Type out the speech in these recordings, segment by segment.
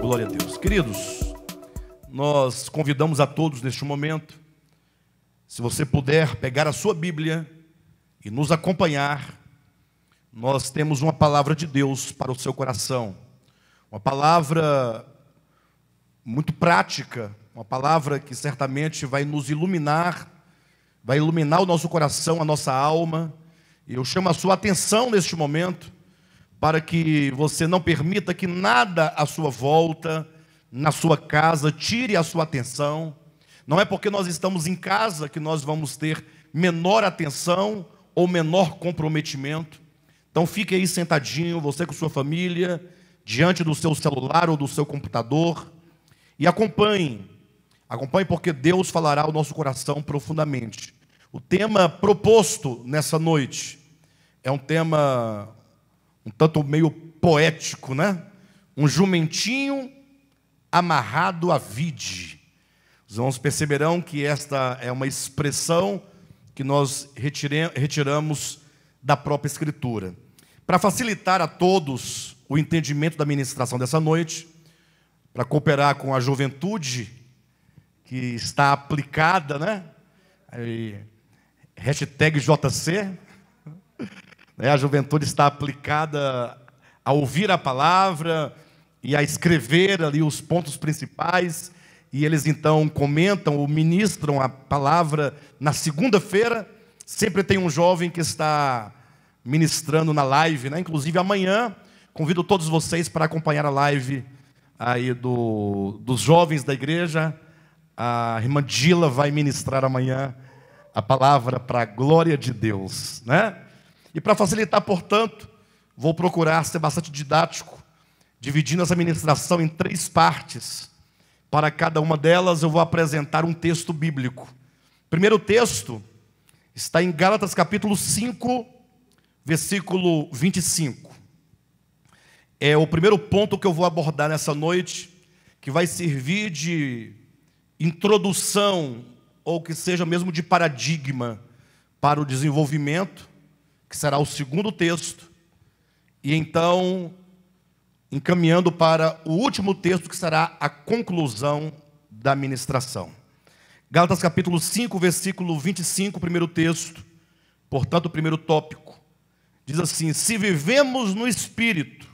Glória a Deus. Queridos, nós convidamos a todos neste momento, se você puder pegar a sua Bíblia e nos acompanhar, nós temos uma palavra de Deus para o seu coração, uma palavra muito prática, uma palavra que certamente vai nos iluminar vai iluminar o nosso coração, a nossa alma. Eu chamo a sua atenção neste momento, para que você não permita que nada à sua volta, na sua casa, tire a sua atenção. Não é porque nós estamos em casa que nós vamos ter menor atenção ou menor comprometimento. Então fique aí sentadinho, você com sua família, diante do seu celular ou do seu computador, e acompanhe Acompanhe, porque Deus falará ao nosso coração profundamente. O tema proposto nessa noite é um tema um tanto meio poético, né? Um jumentinho amarrado à vide. Os irmãos perceberão que esta é uma expressão que nós retire, retiramos da própria Escritura. Para facilitar a todos o entendimento da ministração dessa noite, para cooperar com a juventude que está aplicada, né? E, hashtag JC. Né? A juventude está aplicada a ouvir a palavra e a escrever ali os pontos principais. E eles então comentam ou ministram a palavra na segunda-feira. Sempre tem um jovem que está ministrando na live, né? Inclusive amanhã convido todos vocês para acompanhar a live aí do, dos jovens da igreja a irmã Dila vai ministrar amanhã a palavra para a glória de Deus, né? E para facilitar, portanto, vou procurar ser bastante didático, dividindo essa ministração em três partes. Para cada uma delas eu vou apresentar um texto bíblico. O primeiro texto está em Gálatas capítulo 5, versículo 25. É o primeiro ponto que eu vou abordar nessa noite, que vai servir de introdução, ou que seja mesmo de paradigma para o desenvolvimento, que será o segundo texto, e então encaminhando para o último texto, que será a conclusão da ministração. Gálatas capítulo 5, versículo 25, primeiro texto, portanto, o primeiro tópico, diz assim: Se vivemos no Espírito,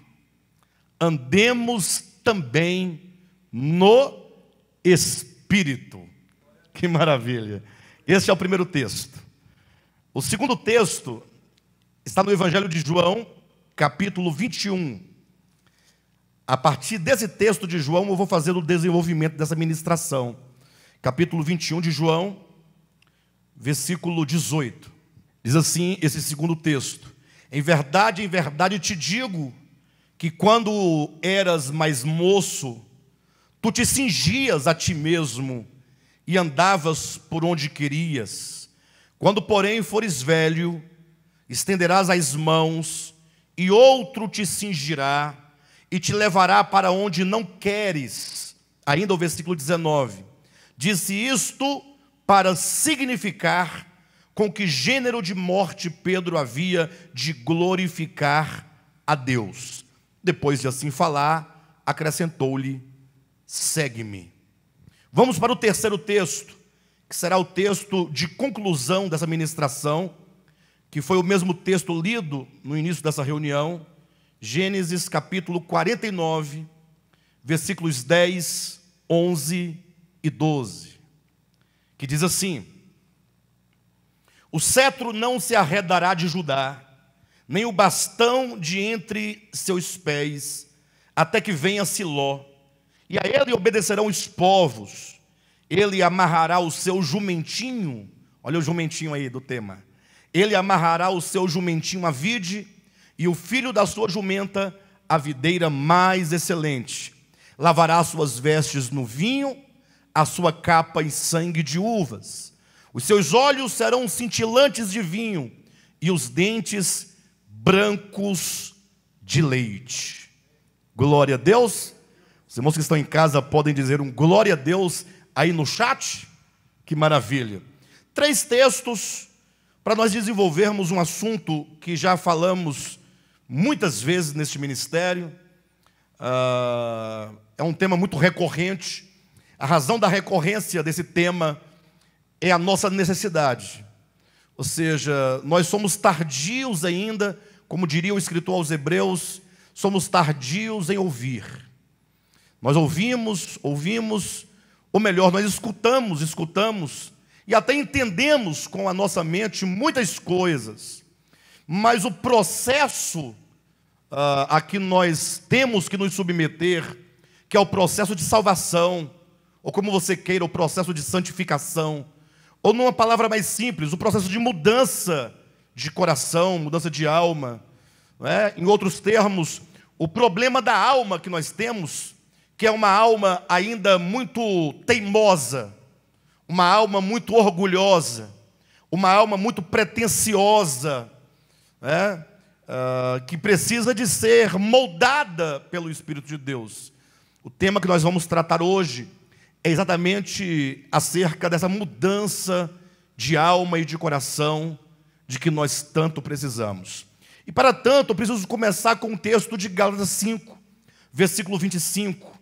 andemos também no Espírito espírito. Que maravilha. Esse é o primeiro texto. O segundo texto está no Evangelho de João, capítulo 21. A partir desse texto de João, eu vou fazer o desenvolvimento dessa ministração. Capítulo 21 de João, versículo 18. Diz assim esse segundo texto: Em verdade, em verdade te digo que quando eras mais moço, Tu te cingias a ti mesmo e andavas por onde querias. Quando, porém, fores velho, estenderás as mãos e outro te cingirá e te levará para onde não queres. Ainda o versículo 19. Disse isto para significar com que gênero de morte Pedro havia de glorificar a Deus. Depois de assim falar, acrescentou-lhe: segue-me. Vamos para o terceiro texto, que será o texto de conclusão dessa ministração, que foi o mesmo texto lido no início dessa reunião, Gênesis capítulo 49, versículos 10, 11 e 12, que diz assim: O cetro não se arredará de Judá, nem o bastão de entre seus pés, até que venha Siló e a ele obedecerão os povos. Ele amarrará o seu jumentinho. Olha o jumentinho aí do tema. Ele amarrará o seu jumentinho à vide e o filho da sua jumenta à videira mais excelente. Lavará suas vestes no vinho, a sua capa em sangue de uvas. Os seus olhos serão cintilantes de vinho e os dentes brancos de leite. Glória a Deus. Os irmãos que estão em casa podem dizer um glória a Deus aí no chat? Que maravilha! Três textos para nós desenvolvermos um assunto que já falamos muitas vezes neste ministério. Uh, é um tema muito recorrente. A razão da recorrência desse tema é a nossa necessidade. Ou seja, nós somos tardios ainda, como diria o escritor aos Hebreus, somos tardios em ouvir. Nós ouvimos, ouvimos, ou melhor, nós escutamos, escutamos e até entendemos com a nossa mente muitas coisas, mas o processo uh, a que nós temos que nos submeter, que é o processo de salvação, ou como você queira, o processo de santificação, ou numa palavra mais simples, o processo de mudança de coração, mudança de alma. É? Em outros termos, o problema da alma que nós temos que é uma alma ainda muito teimosa, uma alma muito orgulhosa, uma alma muito pretensiosa, né? Uh, que precisa de ser moldada pelo Espírito de Deus. O tema que nós vamos tratar hoje é exatamente acerca dessa mudança de alma e de coração de que nós tanto precisamos. E para tanto, eu preciso começar com o um texto de Gálatas 5, versículo 25,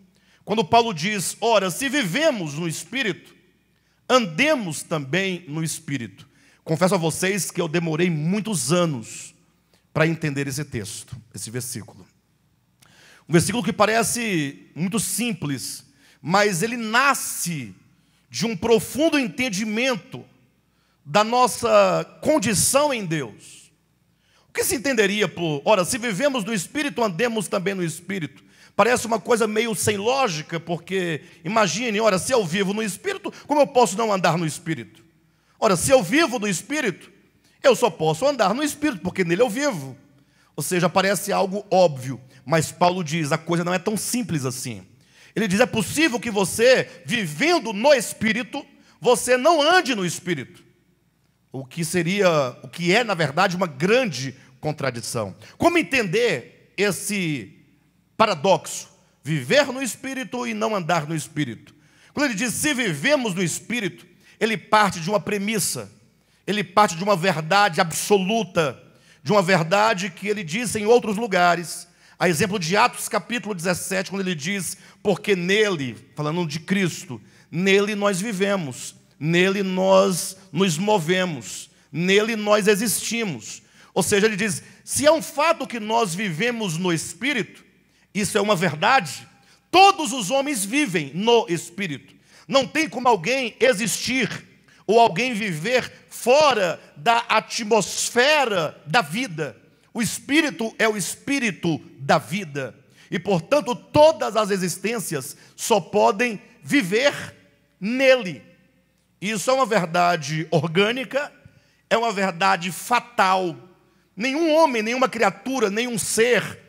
quando Paulo diz: Ora, se vivemos no Espírito, andemos também no Espírito. Confesso a vocês que eu demorei muitos anos para entender esse texto, esse versículo. Um versículo que parece muito simples, mas ele nasce de um profundo entendimento da nossa condição em Deus. O que se entenderia por, ora, se vivemos no Espírito, andemos também no Espírito? Parece uma coisa meio sem lógica, porque imagine, ora, se eu vivo no espírito, como eu posso não andar no espírito? Ora, se eu vivo no espírito, eu só posso andar no espírito, porque nele eu vivo. Ou seja, parece algo óbvio, mas Paulo diz: a coisa não é tão simples assim. Ele diz: é possível que você, vivendo no espírito, você não ande no espírito. O que seria, o que é, na verdade, uma grande contradição. Como entender esse Paradoxo: viver no espírito e não andar no espírito. Quando ele diz se vivemos no espírito, ele parte de uma premissa, ele parte de uma verdade absoluta, de uma verdade que ele diz em outros lugares. A exemplo de Atos capítulo 17, quando ele diz: Porque nele, falando de Cristo, nele nós vivemos, nele nós nos movemos, nele nós existimos. Ou seja, ele diz: Se é um fato que nós vivemos no Espírito, isso é uma verdade. Todos os homens vivem no espírito. Não tem como alguém existir ou alguém viver fora da atmosfera da vida. O espírito é o espírito da vida. E, portanto, todas as existências só podem viver nele. Isso é uma verdade orgânica, é uma verdade fatal. Nenhum homem, nenhuma criatura, nenhum ser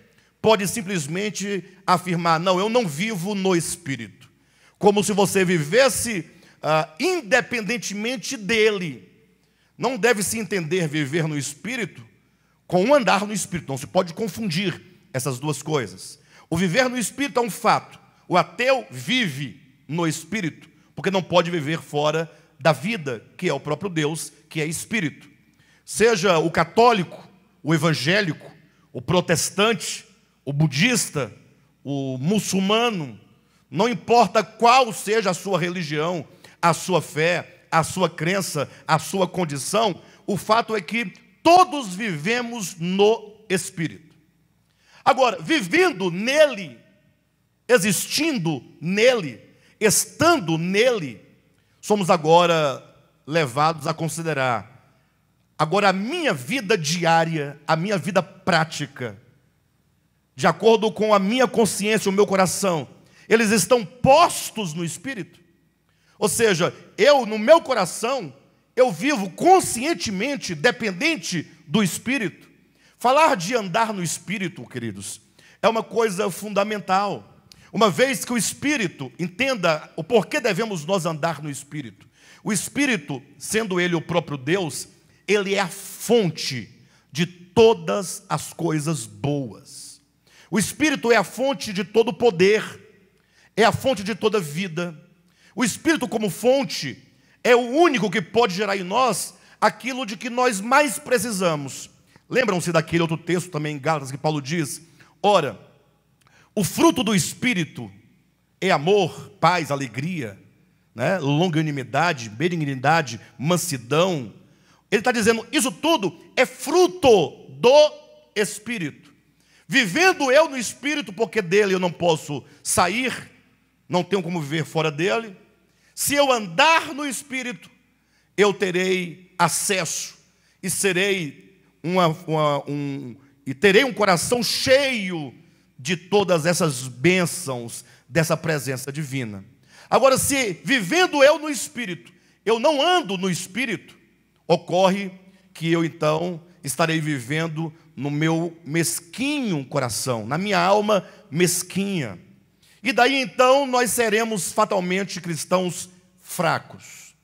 pode simplesmente afirmar: não, eu não vivo no espírito. Como se você vivesse ah, independentemente dele. Não deve se entender viver no espírito com andar no espírito. Não se pode confundir essas duas coisas. O viver no espírito é um fato. O ateu vive no espírito, porque não pode viver fora da vida, que é o próprio Deus, que é espírito. Seja o católico, o evangélico, o protestante, o budista, o muçulmano, não importa qual seja a sua religião, a sua fé, a sua crença, a sua condição, o fato é que todos vivemos no Espírito. Agora, vivendo nele, existindo nele, estando nele, somos agora levados a considerar. Agora, a minha vida diária, a minha vida prática, de acordo com a minha consciência, o meu coração, eles estão postos no espírito? Ou seja, eu no meu coração, eu vivo conscientemente dependente do espírito. Falar de andar no espírito, queridos, é uma coisa fundamental. Uma vez que o espírito entenda o porquê devemos nós andar no espírito. O espírito, sendo ele o próprio Deus, ele é a fonte de todas as coisas boas. O Espírito é a fonte de todo poder, é a fonte de toda vida. O Espírito, como fonte, é o único que pode gerar em nós aquilo de que nós mais precisamos. Lembram-se daquele outro texto também em Gálatas que Paulo diz: Ora, o fruto do Espírito é amor, paz, alegria, né? longanimidade, benignidade, mansidão. Ele está dizendo: isso tudo é fruto do Espírito. Vivendo eu no espírito, porque dele eu não posso sair, não tenho como viver fora dele. Se eu andar no espírito, eu terei acesso e serei uma, uma, um e terei um coração cheio de todas essas bênçãos dessa presença divina. Agora, se vivendo eu no espírito, eu não ando no espírito, ocorre que eu então estarei vivendo no meu mesquinho coração, na minha alma mesquinha. E daí então nós seremos fatalmente cristãos fracos,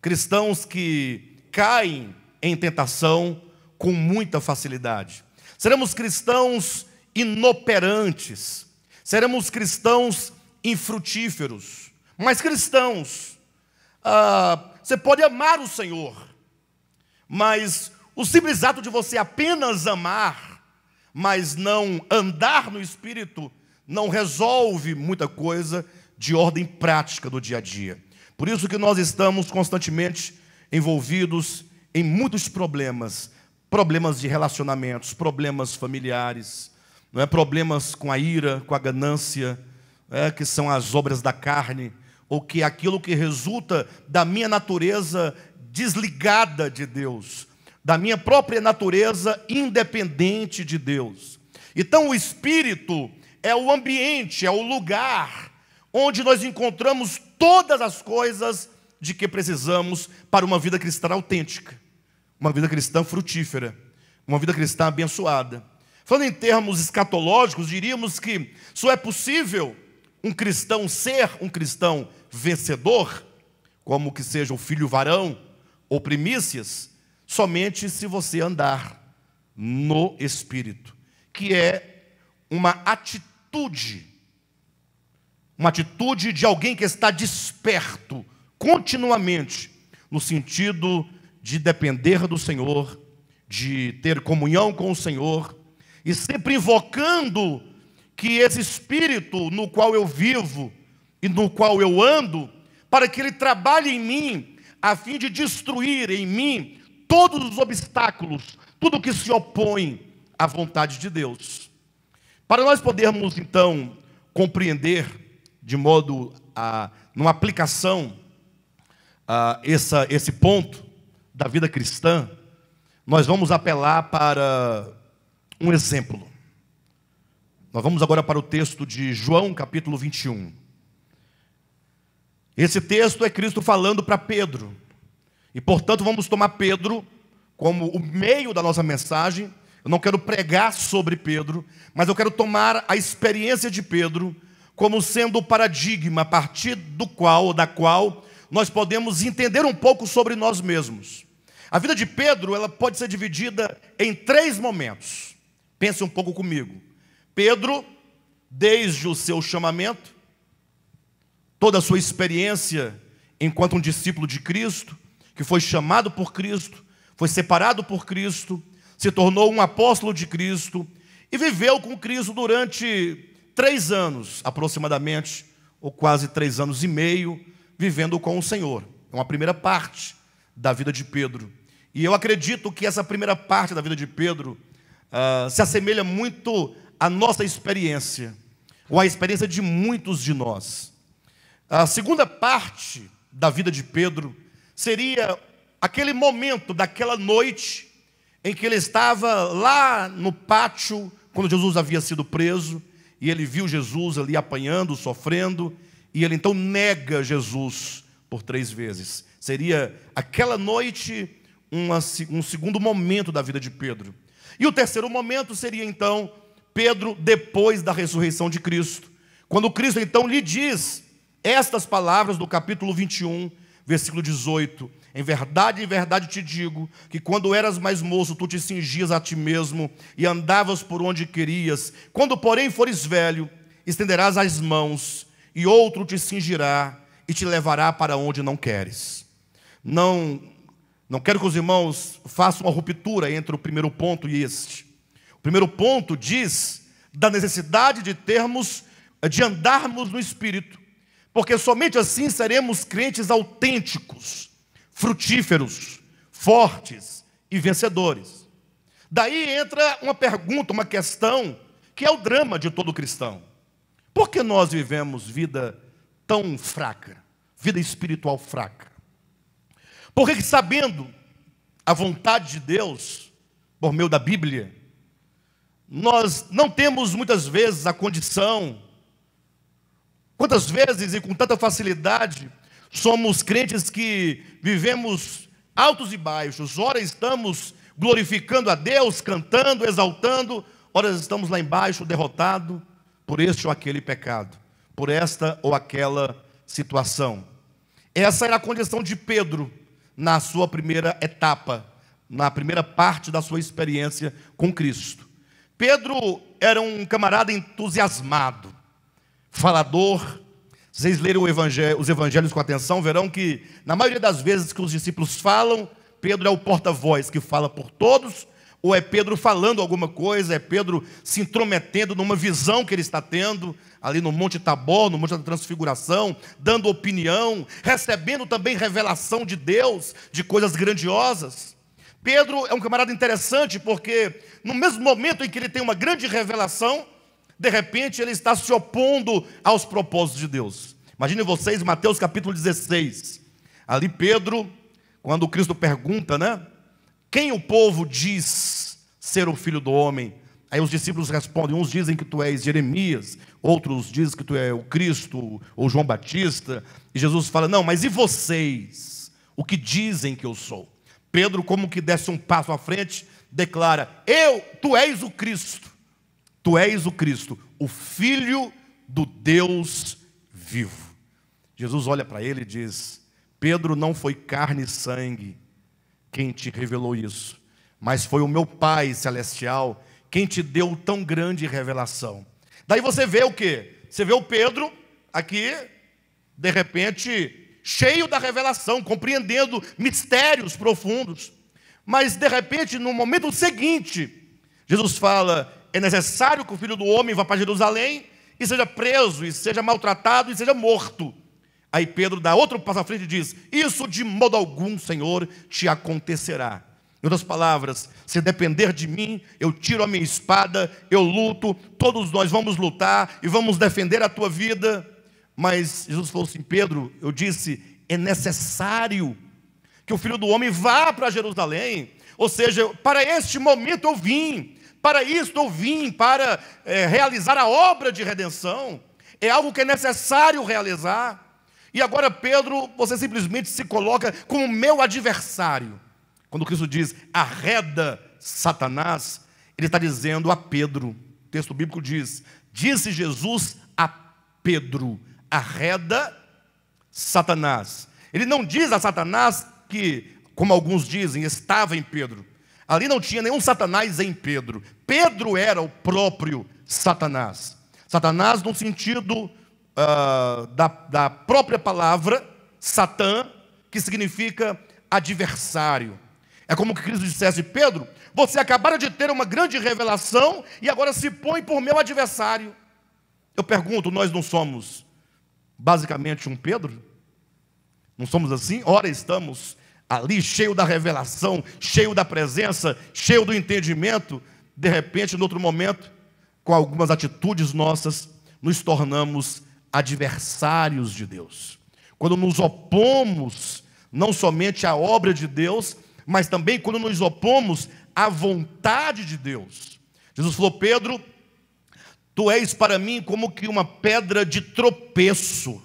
cristãos que caem em tentação com muita facilidade. Seremos cristãos inoperantes, seremos cristãos infrutíferos, mas cristãos. Ah, você pode amar o Senhor, mas o simples ato de você apenas amar, mas não andar no espírito, não resolve muita coisa de ordem prática do dia a dia. Por isso que nós estamos constantemente envolvidos em muitos problemas, problemas de relacionamentos, problemas familiares, não é problemas com a ira, com a ganância, é, que são as obras da carne, ou que é aquilo que resulta da minha natureza desligada de Deus da minha própria natureza independente de Deus. Então, o espírito é o ambiente, é o lugar onde nós encontramos todas as coisas de que precisamos para uma vida cristã autêntica, uma vida cristã frutífera, uma vida cristã abençoada. Falando em termos escatológicos, diríamos que só é possível um cristão ser um cristão vencedor, como que seja o filho varão ou primícias, somente se você andar no Espírito, que é uma atitude, uma atitude de alguém que está desperto continuamente, no sentido de depender do Senhor, de ter comunhão com o Senhor, e sempre invocando que esse Espírito no qual eu vivo e no qual eu ando, para que ele trabalhe em mim, a fim de destruir em mim todos os obstáculos, tudo que se opõe à vontade de Deus. Para nós podermos então compreender de modo a numa aplicação a essa, esse ponto da vida cristã, nós vamos apelar para um exemplo. Nós vamos agora para o texto de João, capítulo 21. Esse texto é Cristo falando para Pedro. E portanto, vamos tomar Pedro como o meio da nossa mensagem. Eu não quero pregar sobre Pedro, mas eu quero tomar a experiência de Pedro como sendo o paradigma a partir do qual, da qual nós podemos entender um pouco sobre nós mesmos. A vida de Pedro, ela pode ser dividida em três momentos. Pense um pouco comigo. Pedro, desde o seu chamamento, toda a sua experiência enquanto um discípulo de Cristo, que foi chamado por Cristo, foi separado por Cristo, se tornou um apóstolo de Cristo e viveu com Cristo durante três anos, aproximadamente, ou quase três anos e meio, vivendo com o Senhor. É uma primeira parte da vida de Pedro. E eu acredito que essa primeira parte da vida de Pedro uh, se assemelha muito à nossa experiência, ou à experiência de muitos de nós. A segunda parte da vida de Pedro seria aquele momento daquela noite em que ele estava lá no pátio, quando Jesus havia sido preso, e ele viu Jesus ali apanhando, sofrendo, e ele então nega Jesus por três vezes. Seria aquela noite uma, um segundo momento da vida de Pedro. E o terceiro momento seria então Pedro depois da ressurreição de Cristo. Quando Cristo então lhe diz estas palavras do capítulo 21, versículo 18: Em verdade, em verdade te digo, que quando eras mais moço, tu te cingias a ti mesmo e andavas por onde querias. Quando, porém, fores velho, estenderás as mãos, e outro te cingirá e te levará para onde não queres. Não, não quero que os irmãos façam uma ruptura entre o primeiro ponto e este. O primeiro ponto diz da necessidade de termos, de andarmos no espírito porque somente assim seremos crentes autênticos, frutíferos, fortes e vencedores. Daí entra uma pergunta, uma questão, que é o drama de todo cristão. Por que nós vivemos vida tão fraca, vida espiritual fraca? Porque sabendo a vontade de Deus, por meio da Bíblia, nós não temos muitas vezes a condição Quantas vezes e com tanta facilidade somos crentes que vivemos altos e baixos, ora estamos glorificando a Deus, cantando, exaltando, ora estamos lá embaixo, derrotado por este ou aquele pecado, por esta ou aquela situação. Essa era a condição de Pedro na sua primeira etapa, na primeira parte da sua experiência com Cristo. Pedro era um camarada entusiasmado, falador. Se vocês lerem evangelho, os evangelhos com atenção, verão que, na maioria das vezes que os discípulos falam, Pedro é o porta-voz que fala por todos, ou é Pedro falando alguma coisa, é Pedro se intrometendo numa visão que ele está tendo, ali no Monte Tabor, no Monte da Transfiguração, dando opinião, recebendo também revelação de Deus, de coisas grandiosas. Pedro é um camarada interessante porque, no mesmo momento em que ele tem uma grande revelação, de repente ele está se opondo aos propósitos de Deus. Imagine vocês, Mateus capítulo 16. Ali Pedro, quando Cristo pergunta, né? Quem o povo diz ser o filho do homem? Aí os discípulos respondem: uns dizem que tu és Jeremias, outros dizem que tu és o Cristo ou João Batista. E Jesus fala: não, mas e vocês? O que dizem que eu sou? Pedro, como que desce um passo à frente, declara: eu, tu és o Cristo. Tu és o Cristo, o Filho do Deus vivo. Jesus olha para ele e diz: Pedro, não foi carne e sangue quem te revelou isso, mas foi o meu Pai celestial quem te deu tão grande revelação. Daí você vê o que? Você vê o Pedro aqui, de repente, cheio da revelação, compreendendo mistérios profundos. Mas de repente, no momento seguinte, Jesus fala: é necessário que o filho do homem vá para Jerusalém e seja preso, e seja maltratado, e seja morto. Aí Pedro dá outro passo à frente e diz: Isso de modo algum, Senhor, te acontecerá. Em outras palavras, se depender de mim, eu tiro a minha espada, eu luto, todos nós vamos lutar e vamos defender a tua vida. Mas Jesus falou assim: Pedro, eu disse, é necessário que o filho do homem vá para Jerusalém. Ou seja, para este momento eu vim, para isto eu vim, para é, realizar a obra de redenção. É algo que é necessário realizar. E agora, Pedro, você simplesmente se coloca como meu adversário. Quando Cristo diz, arreda Satanás, ele está dizendo a Pedro. O texto bíblico diz: Disse Jesus a Pedro, arreda Satanás. Ele não diz a Satanás que, como alguns dizem, estava em Pedro. Ali não tinha nenhum Satanás em Pedro. Pedro era o próprio Satanás. Satanás, no sentido uh, da, da própria palavra, Satã, que significa adversário. É como que Cristo dissesse: Pedro, você acabara de ter uma grande revelação e agora se põe por meu adversário. Eu pergunto: nós não somos basicamente um Pedro? Não somos assim? Ora, estamos ali cheio da revelação, cheio da presença, cheio do entendimento, de repente, em outro momento, com algumas atitudes nossas, nos tornamos adversários de Deus. Quando nos opomos não somente à obra de Deus, mas também quando nos opomos à vontade de Deus. Jesus falou: Pedro, tu és para mim como que uma pedra de tropeço,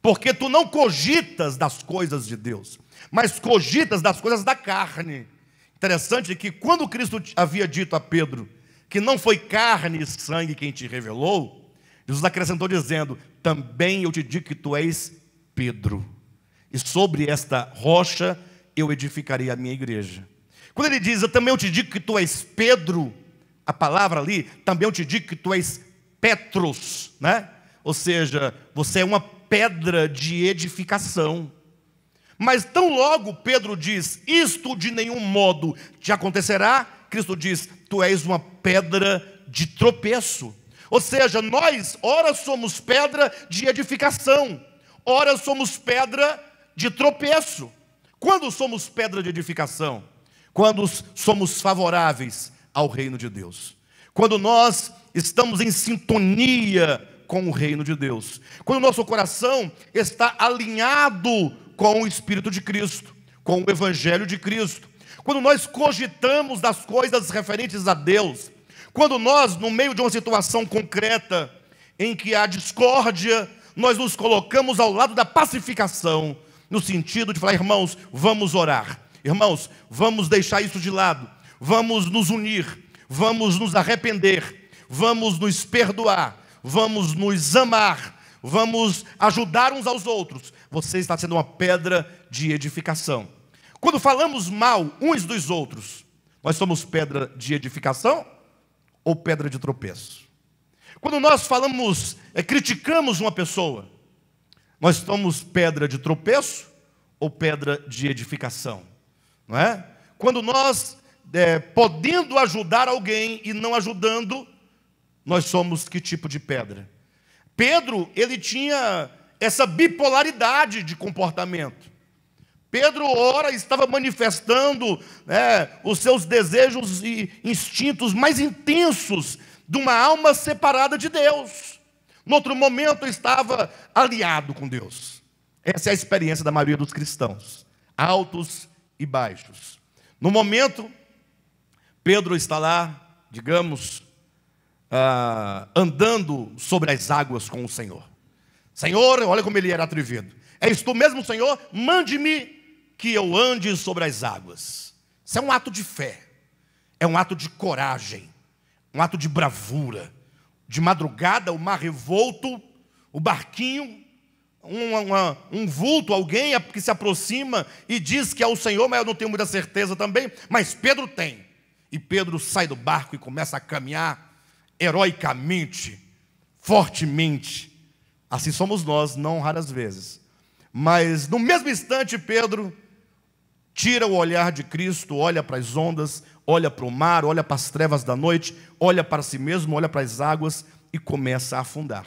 porque tu não cogitas das coisas de Deus, mas cogitas das coisas da carne. Interessante que quando Cristo havia dito a Pedro que não foi carne e sangue quem te revelou, Jesus acrescentou dizendo: Também eu te digo que tu és Pedro, e sobre esta rocha eu edificarei a minha igreja. Quando ele diz, eu também eu te digo que tu és Pedro, a palavra ali, também eu te digo que tu és Petros, né? Ou seja, você é uma pedra de edificação. Mas tão logo Pedro diz: Isto de nenhum modo te acontecerá, Cristo diz: Tu és uma pedra de tropeço. Ou seja, nós, ora somos pedra de edificação, ora somos pedra de tropeço. Quando somos pedra de edificação? Quando somos favoráveis ao reino de Deus. Quando nós estamos em sintonia com o reino de Deus. Quando o nosso coração está alinhado com o Espírito de Cristo, com o Evangelho de Cristo. Quando nós cogitamos das coisas referentes a Deus, quando nós, no meio de uma situação concreta em que há discórdia, nós nos colocamos ao lado da pacificação, no sentido de falar, irmãos, vamos orar, irmãos, vamos deixar isso de lado, vamos nos unir, vamos nos arrepender, vamos nos perdoar, vamos nos amar, vamos ajudar uns aos outros, você está sendo uma pedra de edificação. Quando falamos mal uns dos outros, nós somos pedra de edificação ou pedra de tropeço? Quando nós falamos, é, criticamos uma pessoa, nós somos pedra de tropeço ou pedra de edificação? Não é? Quando nós, é, podendo ajudar alguém e não ajudando, nós somos que tipo de pedra? Pedro, ele tinha essa bipolaridade de comportamento. Pedro, ora, estava manifestando né, os seus desejos e instintos mais intensos de uma alma separada de Deus. No outro momento, estava aliado com Deus. Essa é a experiência da maioria dos cristãos, altos e baixos. No momento, Pedro está lá, digamos, ah, andando sobre as águas com o Senhor. Senhor, olha como ele era atrevido. És tu mesmo, Senhor, mande-me que eu ande sobre as águas. Isso é um ato de fé, é um ato de coragem, um ato de bravura. De madrugada, o mar revolto, o barquinho, um, um vulto, alguém que se aproxima e diz que é o Senhor, mas eu não tenho muita certeza também, mas Pedro tem. E Pedro sai do barco e começa a caminhar heroicamente, fortemente, Assim somos nós, não raras vezes. Mas no mesmo instante, Pedro tira o olhar de Cristo, olha para as ondas, olha para o mar, olha para as trevas da noite, olha para si mesmo, olha para as águas e começa a afundar.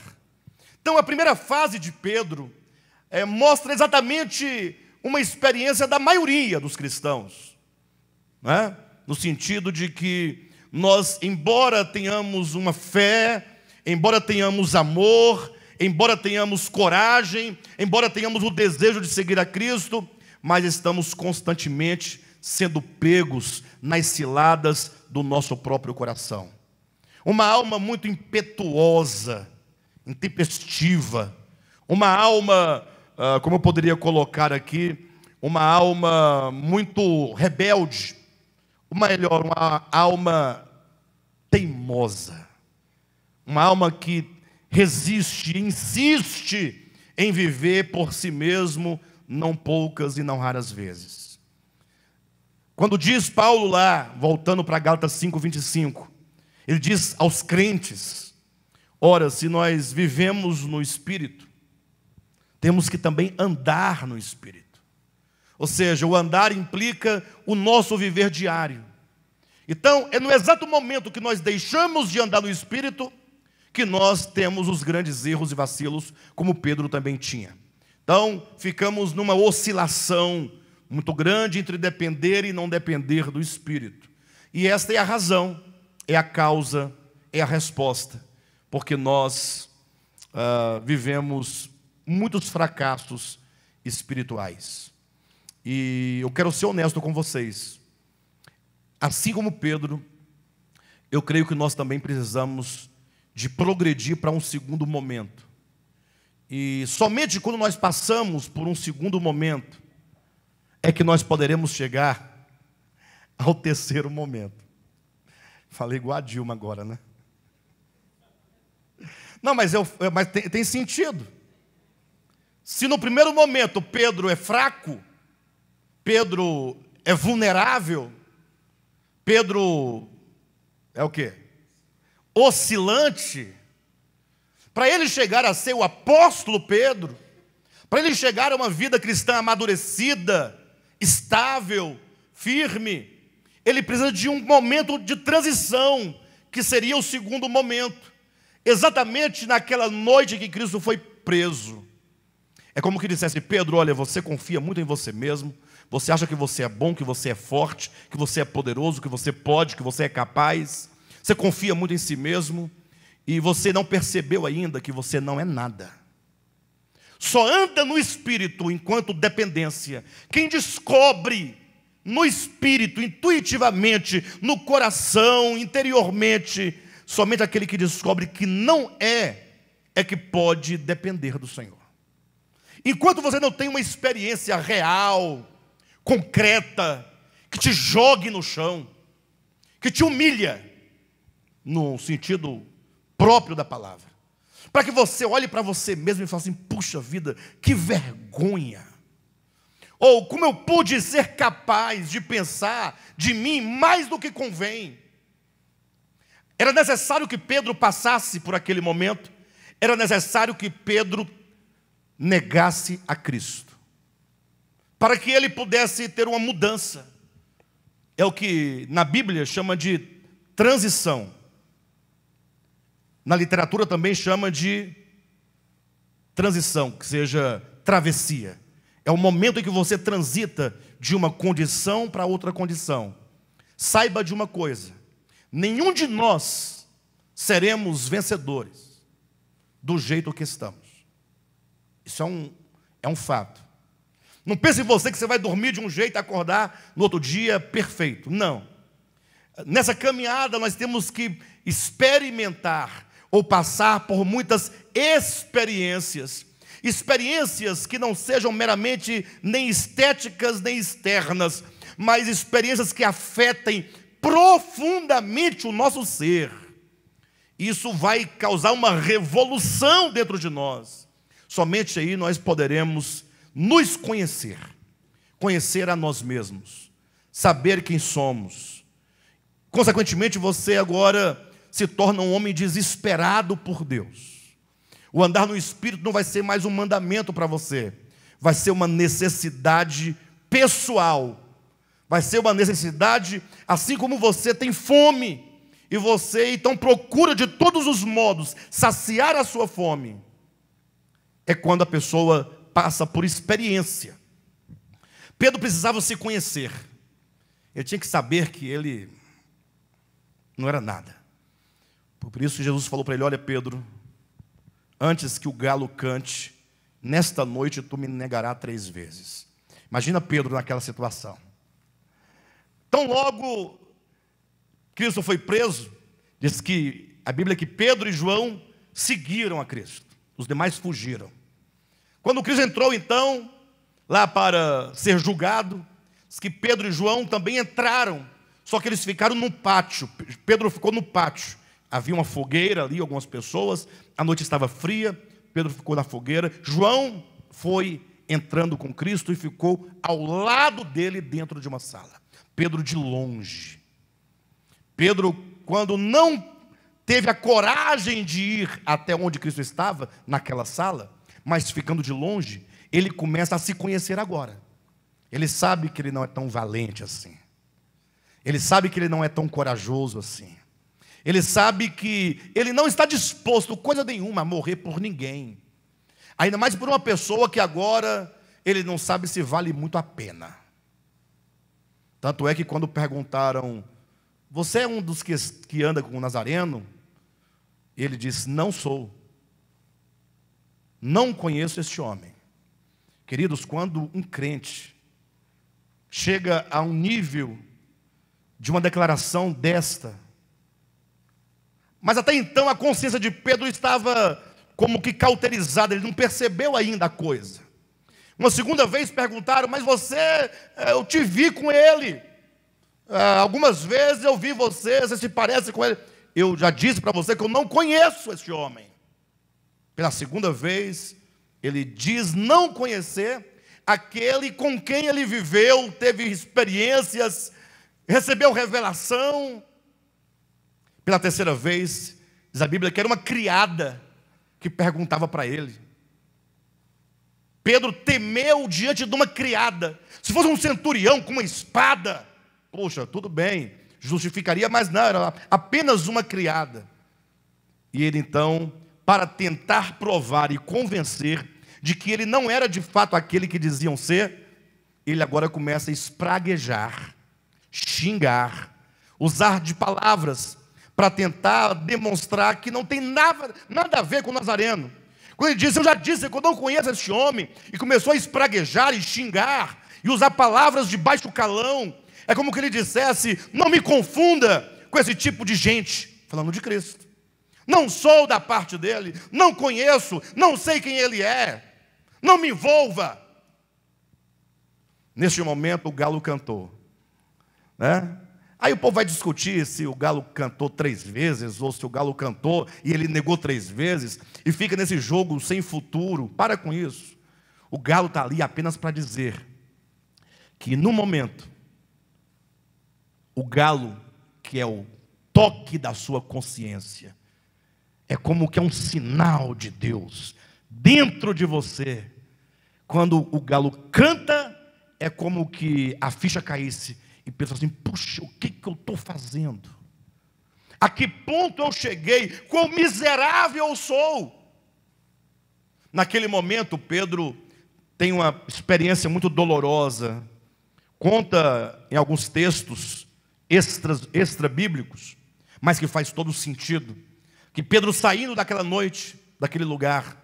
Então, a primeira fase de Pedro é, mostra exatamente uma experiência da maioria dos cristãos, né? no sentido de que nós, embora tenhamos uma fé, embora tenhamos amor, embora tenhamos coragem, embora tenhamos o desejo de seguir a Cristo, mas estamos constantemente sendo pegos nas ciladas do nosso próprio coração. Uma alma muito impetuosa, intempestiva, uma alma, ah, como eu poderia colocar aqui, uma alma muito rebelde, ou melhor, uma alma teimosa, uma alma que resiste, insiste em viver por si mesmo, não poucas e não raras vezes. Quando diz Paulo lá, voltando para Gálatas 5:25, ele diz aos crentes: Ora, se nós vivemos no espírito, temos que também andar no espírito. Ou seja, o andar implica o nosso viver diário. Então, é no exato momento que nós deixamos de andar no espírito que nós temos os grandes erros e vacilos, como Pedro também tinha. Então, ficamos numa oscilação muito grande entre depender e não depender do Espírito. E esta é a razão, é a causa, é a resposta, porque nós uh, vivemos muitos fracassos espirituais. E eu quero ser honesto com vocês. Assim como Pedro, eu creio que nós também precisamos de progredir para um segundo momento. E somente quando nós passamos por um segundo momento é que nós poderemos chegar ao terceiro momento. Falei igual a Dilma agora, né? Não, mas, eu, mas tem, tem sentido. Se no primeiro momento Pedro é fraco, Pedro é vulnerável, Pedro é o quê? oscilante, para ele chegar a ser o apóstolo Pedro, para ele chegar a uma vida cristã amadurecida, estável, firme, ele precisa de um momento de transição, que seria o segundo momento, exatamente naquela noite que Cristo foi preso. É como que dissesse: Pedro, olha, você confia muito em você mesmo, você acha que você é bom, que você é forte, que você é poderoso, que você pode, que você é capaz você confia muito em si mesmo e você não percebeu ainda que você não é nada. Só anda no espírito enquanto dependência. Quem descobre no espírito, intuitivamente, no coração, interiormente, somente aquele que descobre que não é, é que pode depender do Senhor. Enquanto você não tem uma experiência real, concreta, que te jogue no chão, que te humilha, no sentido próprio da palavra. Para que você olhe para você mesmo e fale assim: puxa vida, que vergonha. Ou como eu pude ser capaz de pensar de mim mais do que convém. Era necessário que Pedro passasse por aquele momento, era necessário que Pedro negasse a Cristo, para que ele pudesse ter uma mudança. É o que na Bíblia chama de transição na literatura também chama de transição, que seja travessia. É o momento em que você transita de uma condição para outra condição. Saiba de uma coisa: nenhum de nós seremos vencedores do jeito que estamos. Isso é um, é um fato. Não pense em você que você vai dormir de um jeito e acordar no outro dia perfeito. Não. Nessa caminhada nós temos que experimentar ou passar por muitas experiências. Experiências que não sejam meramente nem estéticas nem externas, mas experiências que afetem profundamente o nosso ser. Isso vai causar uma revolução dentro de nós. Somente aí nós poderemos nos conhecer, conhecer a nós mesmos, saber quem somos. Consequentemente, você agora se torna um homem desesperado por Deus. O andar no Espírito não vai ser mais um mandamento para você, vai ser uma necessidade pessoal. Vai ser uma necessidade, assim como você tem fome, e você então procura de todos os modos saciar a sua fome. É quando a pessoa passa por experiência. Pedro precisava se conhecer. Ele tinha que saber que ele não era nada. Por isso Jesus falou para ele: Olha, Pedro, antes que o galo cante, nesta noite tu me negarás três vezes. Imagina Pedro naquela situação. Tão logo Cristo foi preso, diz que a Bíblia é que Pedro e João seguiram a Cristo, os demais fugiram. Quando Cristo entrou, então, lá para ser julgado, diz que Pedro e João também entraram, só que eles ficaram no pátio. Pedro ficou no pátio Havia uma fogueira ali, algumas pessoas. A noite estava fria. Pedro ficou na fogueira. João foi entrando com Cristo e ficou ao lado dele dentro de uma sala. Pedro de longe. Pedro, quando não teve a coragem de ir até onde Cristo estava, naquela sala, mas ficando de longe, ele começa a se conhecer agora. Ele sabe que ele não é tão valente assim. Ele sabe que ele não é tão corajoso assim. Ele sabe que ele não está disposto, coisa nenhuma, a morrer por ninguém. Ainda mais por uma pessoa que agora ele não sabe se vale muito a pena. Tanto é que quando perguntaram: Você é um dos que, que anda com o Nazareno? Ele disse: Não sou. Não conheço este homem. Queridos, quando um crente chega a um nível de uma declaração desta, mas até então a consciência de Pedro estava como que cauterizada, ele não percebeu ainda a coisa. Uma segunda vez perguntaram, mas você, eh, eu te vi com ele. Eh, algumas vezes eu vi você, você se parece com ele. Eu já disse para você que eu não conheço esse homem. Pela segunda vez, ele diz não conhecer aquele com quem ele viveu, teve experiências, recebeu revelação, pela terceira vez, diz a Bíblia que era uma criada que perguntava para ele. Pedro temeu diante de uma criada. Se fosse um centurião com uma espada, poxa, tudo bem, justificaria, mas não, era apenas uma criada. E ele então, para tentar provar e convencer de que ele não era de fato aquele que diziam ser, ele agora começa a espraguejar, xingar, usar de palavras para tentar demonstrar que não tem nada, nada a ver com o Nazareno. Quando ele disse eu já disse que eu não conheço este homem, e começou a espraguejar e xingar, e usar palavras de baixo calão, é como que ele dissesse: não me confunda com esse tipo de gente, falando de Cristo. Não sou da parte dele, não conheço, não sei quem ele é, não me envolva. Neste momento o galo cantou, né? Aí o povo vai discutir se o galo cantou três vezes, ou se o galo cantou e ele negou três vezes, e fica nesse jogo sem futuro. Para com isso. O galo está ali apenas para dizer que no momento, o galo, que é o toque da sua consciência, é como que é um sinal de Deus dentro de você. Quando o galo canta, é como que a ficha caísse e pensa assim: puxa, o que, que eu estou fazendo? A que ponto eu cheguei? Quão miserável eu sou! Naquele momento, Pedro tem uma experiência muito dolorosa. Conta em alguns textos extra bíblicos, mas que faz todo sentido, que Pedro saindo daquela noite, daquele lugar,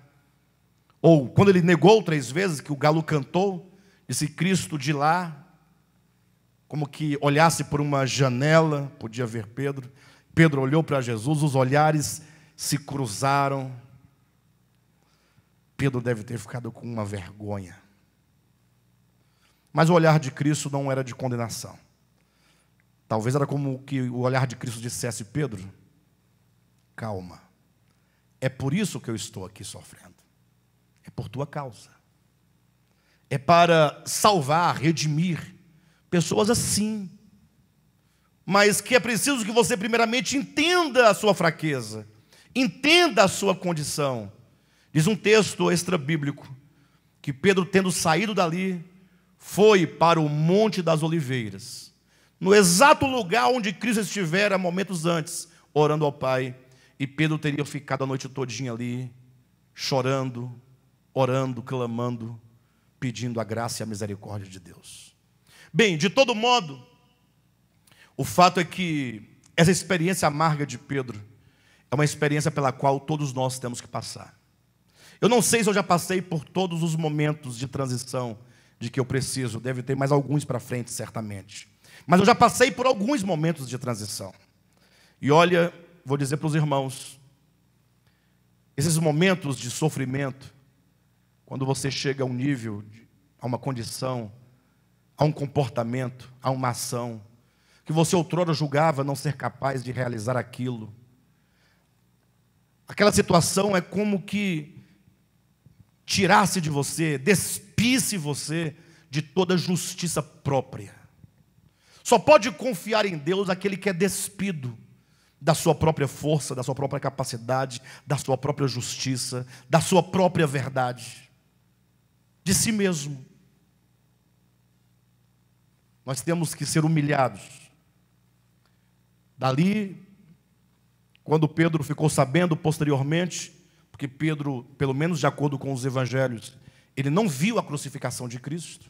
ou quando ele negou três vezes que o galo cantou, disse Cristo de lá como que olhasse por uma janela, podia ver Pedro. Pedro olhou para Jesus, os olhares se cruzaram. Pedro deve ter ficado com uma vergonha. Mas o olhar de Cristo não era de condenação. Talvez era como que o olhar de Cristo dissesse: Pedro, calma. É por isso que eu estou aqui sofrendo. É por tua causa. É para salvar, redimir, Pessoas assim. Mas que é preciso que você, primeiramente, entenda a sua fraqueza, entenda a sua condição. Diz um texto extra-bíblico que Pedro, tendo saído dali, foi para o Monte das Oliveiras, no exato lugar onde Cristo estivera momentos antes, orando ao Pai, e Pedro teria ficado a noite todinha ali, chorando, orando, clamando, pedindo a graça e a misericórdia de Deus. Bem, de todo modo, o fato é que essa experiência amarga de Pedro é uma experiência pela qual todos nós temos que passar. Eu não sei se eu já passei por todos os momentos de transição de que eu preciso, deve ter mais alguns para frente, certamente. Mas eu já passei por alguns momentos de transição. E olha, vou dizer para os irmãos, esses momentos de sofrimento, quando você chega a um nível, a uma condição a um comportamento, a uma ação, que você outrora julgava não ser capaz de realizar aquilo. Aquela situação é como que tirasse de você, despisse você de toda justiça própria. Só pode confiar em Deus aquele que é despido da sua própria força, da sua própria capacidade, da sua própria justiça, da sua própria verdade, de si mesmo. Nós temos que ser humilhados. Dali, quando Pedro ficou sabendo posteriormente, porque Pedro, pelo menos de acordo com os evangelhos, ele não viu a crucificação de Cristo.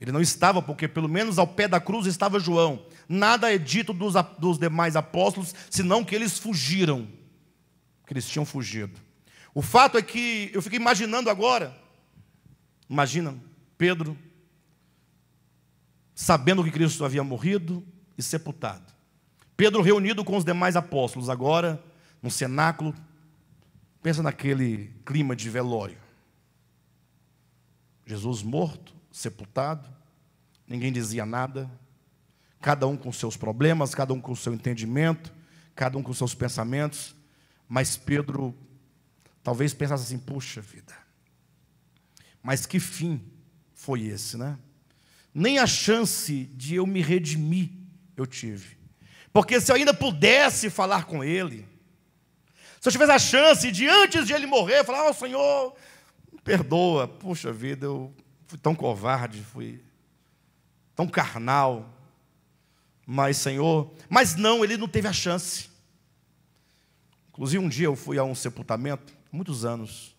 Ele não estava, porque pelo menos ao pé da cruz estava João. Nada é dito dos, dos demais apóstolos, senão que eles fugiram. Que eles tinham fugido. O fato é que eu fico imaginando agora. Imagina, Pedro sabendo que Cristo havia morrido e sepultado. Pedro, reunido com os demais apóstolos, agora num cenáculo, pensa naquele clima de velório. Jesus morto, sepultado, ninguém dizia nada, cada um com seus problemas, cada um com seu entendimento, cada um com seus pensamentos, mas Pedro talvez pensasse assim: puxa vida, mas que fim foi esse, né? nem a chance de eu me redimir eu tive. Porque se eu ainda pudesse falar com ele, se eu tivesse a chance de, antes de ele morrer, falar: Ó oh, Senhor, me perdoa, puxa vida, eu fui tão covarde, fui tão carnal. Mas, Senhor, mas não, ele não teve a chance. Inclusive, um dia eu fui a um sepultamento, muitos anos,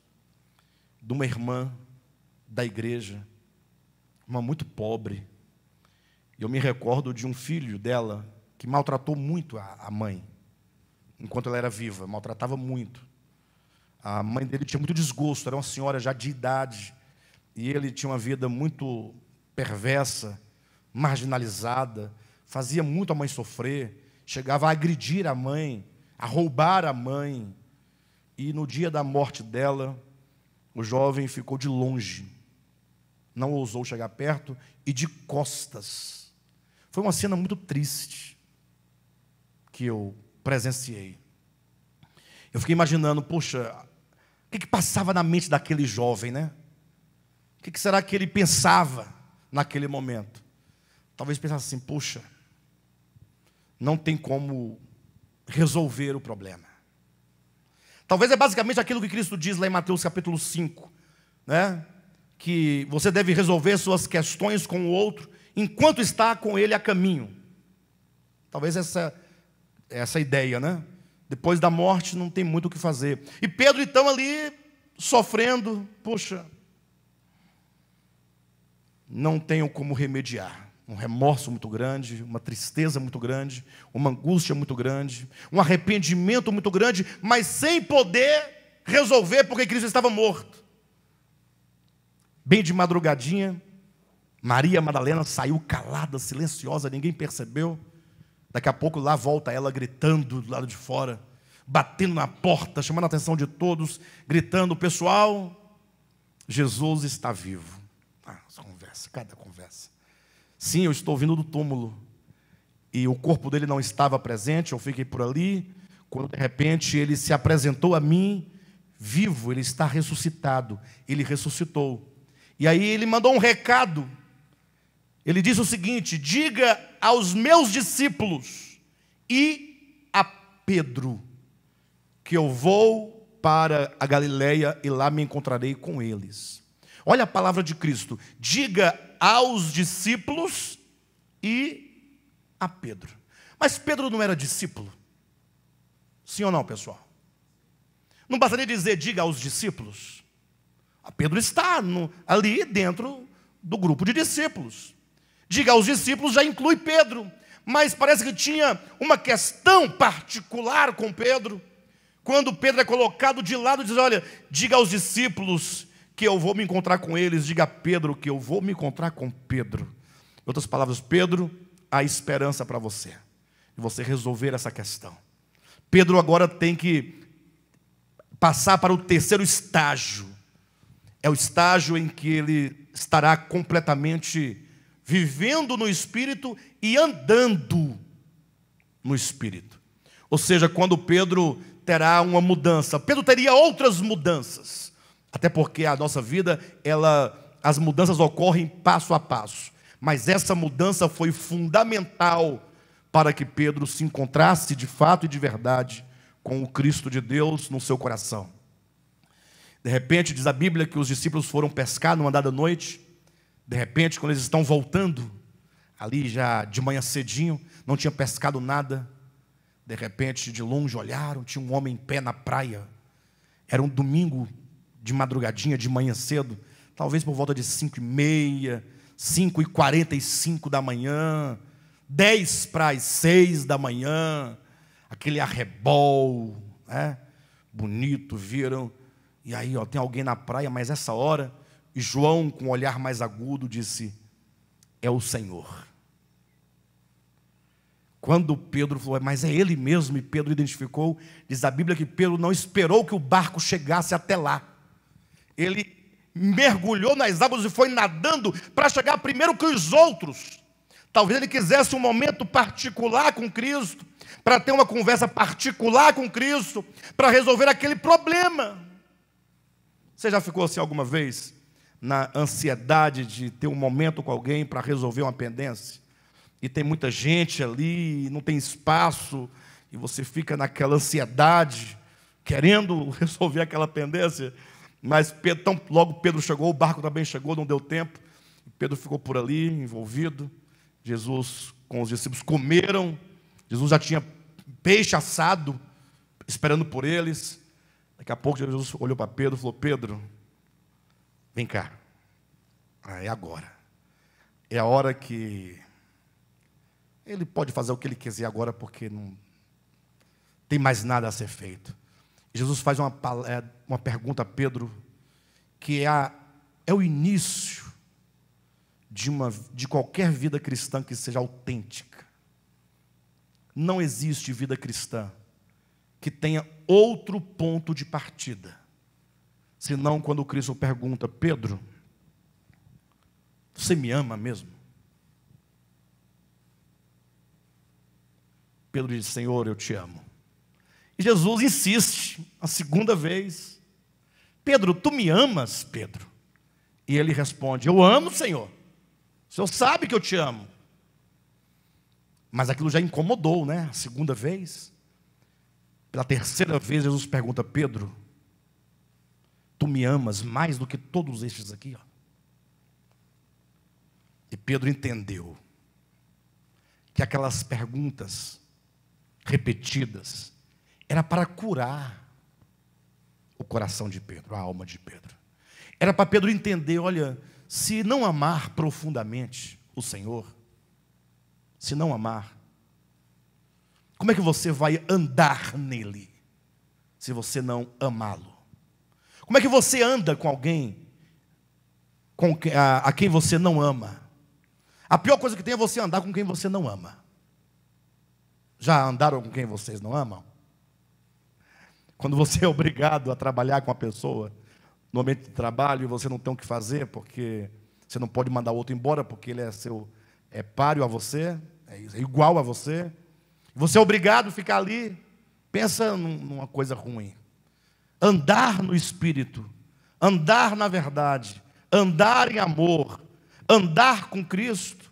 de uma irmã da igreja, uma muito pobre. E eu me recordo de um filho dela que maltratou muito a mãe, enquanto ela era viva, maltratava muito. A mãe dele tinha muito desgosto, era uma senhora já de idade, e ele tinha uma vida muito perversa, marginalizada, fazia muito a mãe sofrer, chegava a agredir a mãe, a roubar a mãe. E no dia da morte dela, o jovem ficou de longe, não ousou chegar perto e de costas. Foi uma cena muito triste que eu presenciei. Eu fiquei imaginando, poxa, o que, que passava na mente daquele jovem, né? O que, que será que ele pensava naquele momento? Talvez pensasse assim, poxa, não tem como resolver o problema. Talvez é basicamente aquilo que Cristo diz lá em Mateus capítulo 5, né? que você deve resolver suas questões com o outro enquanto está com ele a caminho. Talvez essa essa ideia, né? Depois da morte não tem muito o que fazer. E Pedro então ali sofrendo, puxa, não tenho como remediar. Um remorso muito grande, uma tristeza muito grande, uma angústia muito grande, um arrependimento muito grande, mas sem poder resolver porque Cristo estava morto. Bem de madrugadinha, Maria Madalena saiu calada, silenciosa, ninguém percebeu. Daqui a pouco lá volta ela gritando do lado de fora, batendo na porta, chamando a atenção de todos, gritando: Pessoal, Jesus está vivo. Ah, essa conversa, cada conversa. Sim, eu estou vindo do túmulo. E o corpo dele não estava presente, eu fiquei por ali. Quando de repente ele se apresentou a mim, vivo, ele está ressuscitado, ele ressuscitou. E aí ele mandou um recado. Ele disse o seguinte: Diga aos meus discípulos e a Pedro que eu vou para a Galileia e lá me encontrarei com eles. Olha a palavra de Cristo. Diga aos discípulos e a Pedro. Mas Pedro não era discípulo? Sim ou não, pessoal? Não bastaria dizer diga aos discípulos? Pedro está no, ali dentro do grupo de discípulos. Diga aos discípulos, já inclui Pedro, mas parece que tinha uma questão particular com Pedro. Quando Pedro é colocado de lado, diz: Olha, diga aos discípulos que eu vou me encontrar com eles, diga a Pedro que eu vou me encontrar com Pedro. Em outras palavras, Pedro, há esperança para você, E você resolver essa questão. Pedro agora tem que passar para o terceiro estágio, é o estágio em que ele estará completamente vivendo no espírito e andando no espírito. Ou seja, quando Pedro terá uma mudança, Pedro teria outras mudanças. Até porque a nossa vida, ela as mudanças ocorrem passo a passo, mas essa mudança foi fundamental para que Pedro se encontrasse de fato e de verdade com o Cristo de Deus no seu coração. De repente, diz a Bíblia que os discípulos foram pescar numa dada noite. De repente, quando eles estão voltando, ali já de manhã cedinho, não tinha pescado nada. De repente, de longe olharam, tinha um homem em pé na praia. Era um domingo de madrugadinha, de manhã cedo, talvez por volta de 5 e meia, 5 e 45 da manhã, 10 para as 6 da manhã, aquele arrebol, né? bonito, viram e aí, ó, tem alguém na praia, mas essa hora, João, com um olhar mais agudo, disse: É o Senhor. Quando Pedro falou, mas é ele mesmo, e Pedro identificou, diz a Bíblia que Pedro não esperou que o barco chegasse até lá. Ele mergulhou nas águas e foi nadando para chegar primeiro que os outros. Talvez ele quisesse um momento particular com Cristo, para ter uma conversa particular com Cristo, para resolver aquele problema. Você já ficou assim alguma vez na ansiedade de ter um momento com alguém para resolver uma pendência? E tem muita gente ali, não tem espaço, e você fica naquela ansiedade, querendo resolver aquela pendência, mas Pedro, tão, logo Pedro chegou, o barco também chegou, não deu tempo. Pedro ficou por ali, envolvido. Jesus com os discípulos comeram. Jesus já tinha peixe assado, esperando por eles. Daqui a pouco Jesus olhou para Pedro e falou: Pedro, vem cá. Ah, é agora. É a hora que ele pode fazer o que ele quiser agora, porque não tem mais nada a ser feito. Jesus faz uma, é, uma pergunta a Pedro, que é, a, é o início de, uma, de qualquer vida cristã que seja autêntica. Não existe vida cristã que tenha outro ponto de partida. Senão, quando Cristo pergunta, Pedro, você me ama mesmo? Pedro diz: Senhor, eu te amo. E Jesus insiste a segunda vez: Pedro, tu me amas, Pedro? E ele responde: Eu amo, Senhor. O Senhor sabe que eu te amo. Mas aquilo já incomodou, né? A segunda vez. Pela terceira vez, Jesus pergunta: Pedro, tu me amas mais do que todos estes aqui? E Pedro entendeu que aquelas perguntas repetidas era para curar o coração de Pedro, a alma de Pedro. Era para Pedro entender: olha, se não amar profundamente o Senhor, se não amar, como é que você vai andar nele se você não amá-lo? Como é que você anda com alguém com, a, a quem você não ama? A pior coisa que tem é você andar com quem você não ama. Já andaram com quem vocês não amam? Quando você é obrigado a trabalhar com a pessoa no momento de trabalho e você não tem o que fazer porque você não pode mandar o outro embora porque ele é seu é páreo a você, é igual a você, você é obrigado a ficar ali. Pensa numa coisa ruim. Andar no espírito, andar na verdade, andar em amor, andar com Cristo,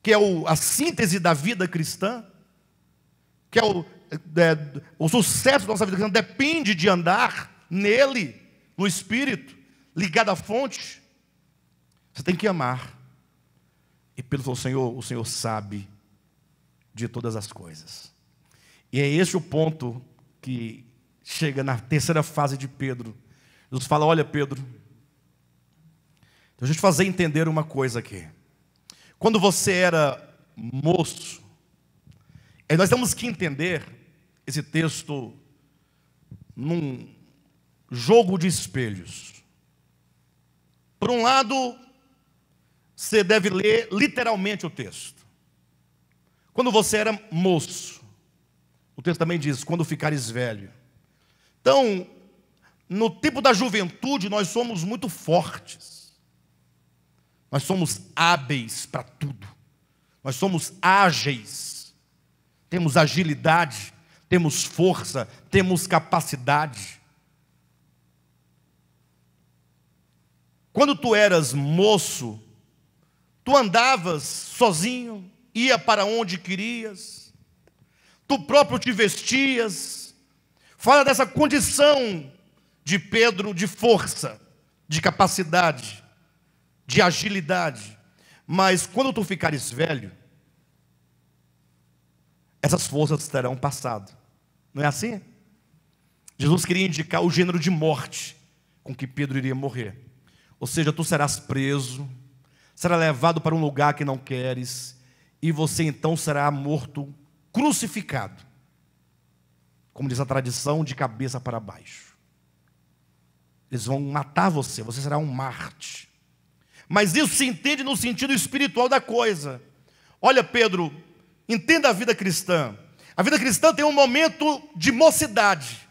que é o, a síntese da vida cristã, que é o, é, o sucesso da nossa vida cristã depende de andar nele, no espírito, ligado à fonte. Você tem que amar. E Pedro falou: Senhor, o Senhor sabe de todas as coisas. E é esse o ponto que chega na terceira fase de Pedro. Jesus fala: Olha, Pedro, então deixa eu te fazer entender uma coisa aqui. Quando você era moço, eh, nós temos que entender esse texto num jogo de espelhos. Por um lado, você deve ler literalmente o texto. Quando você era moço, o texto também diz: quando ficares velho. Então, no tempo da juventude, nós somos muito fortes, nós somos hábeis para tudo, nós somos ágeis, temos agilidade, temos força, temos capacidade. Quando tu eras moço, tu andavas sozinho, ia para onde querias, tu próprio te vestias. Fala dessa condição de Pedro de força, de capacidade, de agilidade. Mas quando tu ficares velho, essas forças terão passado. Não é assim? Jesus queria indicar o gênero de morte com que Pedro iria morrer. Ou seja, tu serás preso, será levado para um lugar que não queres, e você então será morto crucificado. Como diz a tradição, de cabeça para baixo. Eles vão matar você, você será um Marte. Mas isso se entende no sentido espiritual da coisa. Olha, Pedro, entenda a vida cristã. A vida cristã tem um momento de mocidade,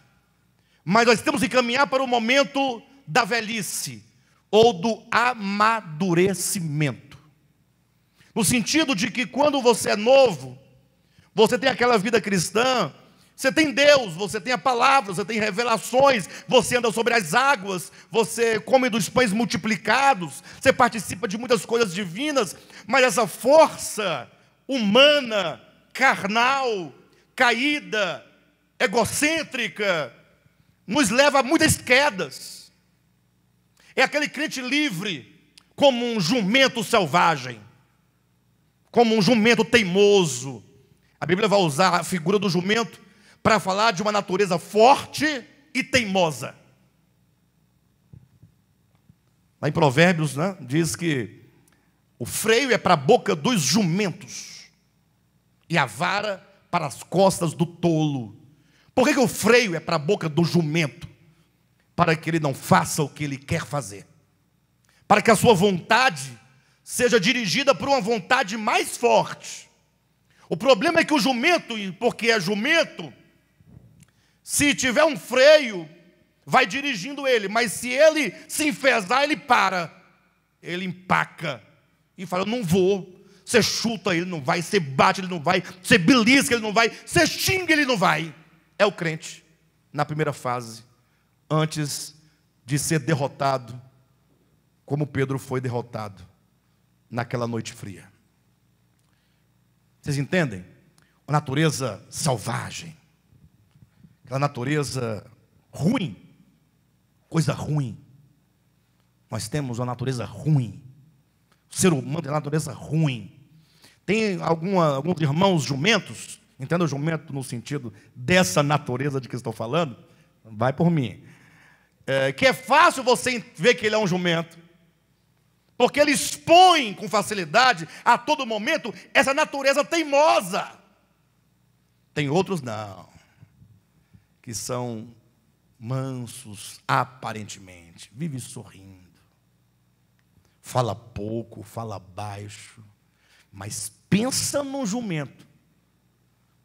mas nós temos que caminhar para o momento da velhice ou do amadurecimento. No sentido de que quando você é novo, você tem aquela vida cristã, você tem Deus, você tem a palavra, você tem revelações, você anda sobre as águas, você come dos pães multiplicados, você participa de muitas coisas divinas, mas essa força humana, carnal, caída, egocêntrica, nos leva a muitas quedas. É aquele crente livre, como um jumento selvagem como um jumento teimoso. A Bíblia vai usar a figura do jumento para falar de uma natureza forte e teimosa. Lá em Provérbios, né, diz que o freio é para a boca dos jumentos e a vara para as costas do tolo. Por que, que o freio é para a boca do jumento? Para que ele não faça o que ele quer fazer. Para que a sua vontade seja dirigida por uma vontade mais forte. O problema é que o jumento, porque é jumento, se tiver um freio, vai dirigindo ele, mas se ele se enfesar, ele para, ele empaca e fala: Não vou. Você chuta, ele não vai, você bate, ele não vai, você belisca, ele não vai, você xinga, ele não vai. É o crente na primeira fase, antes de ser derrotado, como Pedro foi derrotado naquela noite fria. Vocês entendem? A natureza selvagem, aquela natureza ruim, coisa ruim. Nós temos uma natureza ruim. O ser humano tem uma natureza ruim. Tem alguma, alguns irmãos jumentos, entenda jumento no sentido dessa natureza de que estou falando, vai por mim. É, que é fácil você ver que ele é um jumento porque ele expõe com facilidade, a todo momento, essa natureza teimosa. Tem outros não, que são mansos aparentemente, vive sorrindo, fala pouco, fala baixo, mas pensa no jumento.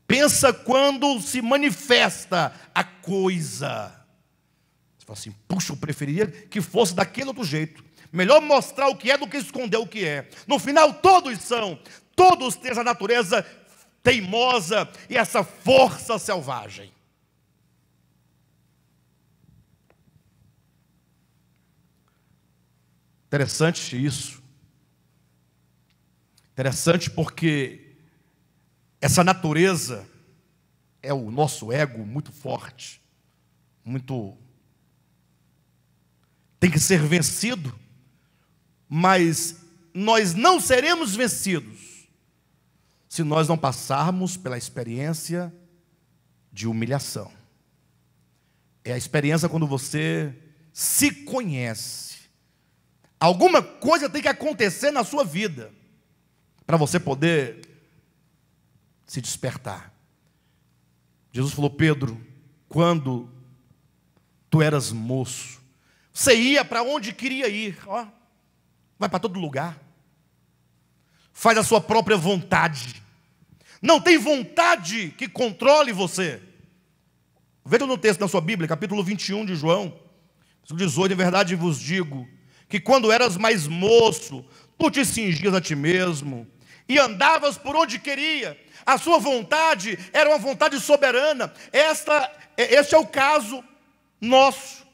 Pensa quando se manifesta a coisa. Você fala assim, puxa, eu preferiria que fosse daquele outro jeito. Melhor mostrar o que é do que esconder o que é. No final, todos são. Todos têm essa natureza teimosa e essa força selvagem. Interessante isso. Interessante porque essa natureza é o nosso ego muito forte, muito tem que ser vencido mas nós não seremos vencidos se nós não passarmos pela experiência de humilhação. É a experiência quando você se conhece. Alguma coisa tem que acontecer na sua vida para você poder se despertar. Jesus falou: Pedro, quando tu eras moço, você ia para onde queria ir, ó vai para todo lugar, faz a sua própria vontade. Não tem vontade que controle você. Veja no texto da sua Bíblia, capítulo 21 de João, versículo 18: Em verdade vos digo que quando eras mais moço, tu te cingias a ti mesmo e andavas por onde queria. A sua vontade era uma vontade soberana. Esta, é, este é o caso nosso.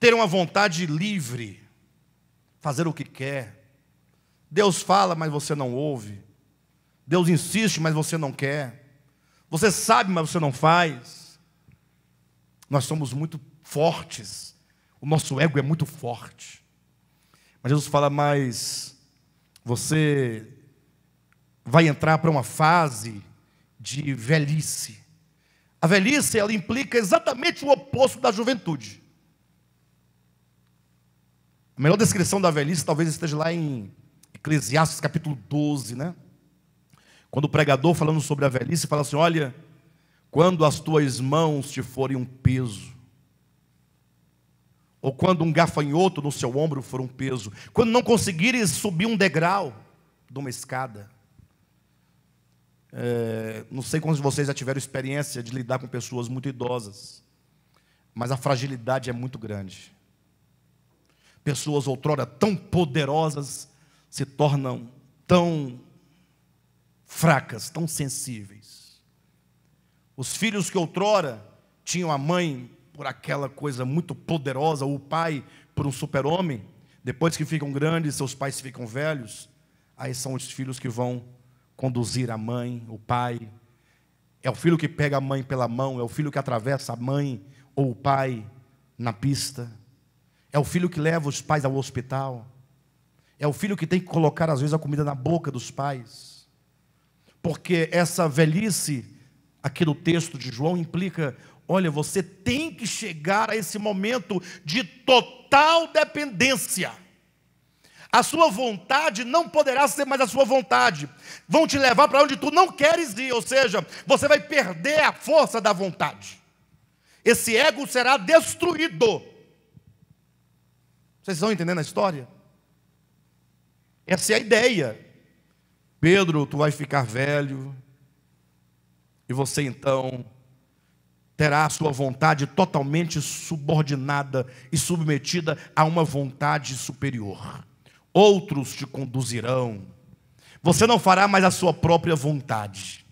Ter uma vontade livre fazer o que quer. Deus fala, mas você não ouve. Deus insiste, mas você não quer. Você sabe, mas você não faz. Nós somos muito fortes. O nosso ego é muito forte. Mas Jesus fala, mas você vai entrar para uma fase de velhice. A velhice ela implica exatamente o oposto da juventude. A melhor descrição da velhice talvez esteja lá em Eclesiastes capítulo 12, né? Quando o pregador falando sobre a velhice fala assim: "Olha, quando as tuas mãos te forem um peso, ou quando um gafanhoto no seu ombro for um peso, quando não conseguires subir um degrau de uma escada. É, não sei quantos de vocês já tiveram experiência de lidar com pessoas muito idosas, mas a fragilidade é muito grande. Pessoas outrora tão poderosas se tornam tão fracas, tão sensíveis. Os filhos que outrora tinham a mãe por aquela coisa muito poderosa, o pai por um super-homem, depois que ficam grandes, seus pais ficam velhos, aí são os filhos que vão conduzir a mãe, o pai. É o filho que pega a mãe pela mão, é o filho que atravessa a mãe ou o pai na pista. É o filho que leva os pais ao hospital. É o filho que tem que colocar, às vezes, a comida na boca dos pais. Porque essa velhice, aqui no texto de João, implica: olha, você tem que chegar a esse momento de total dependência. A sua vontade não poderá ser mais a sua vontade. Vão te levar para onde tu não queres ir, ou seja, você vai perder a força da vontade. Esse ego será destruído vocês estão entendendo a história? Essa é a ideia. Pedro, tu vai ficar velho, e você então terá a sua vontade totalmente subordinada e submetida a uma vontade superior. Outros te conduzirão. Você não fará mais a sua própria vontade.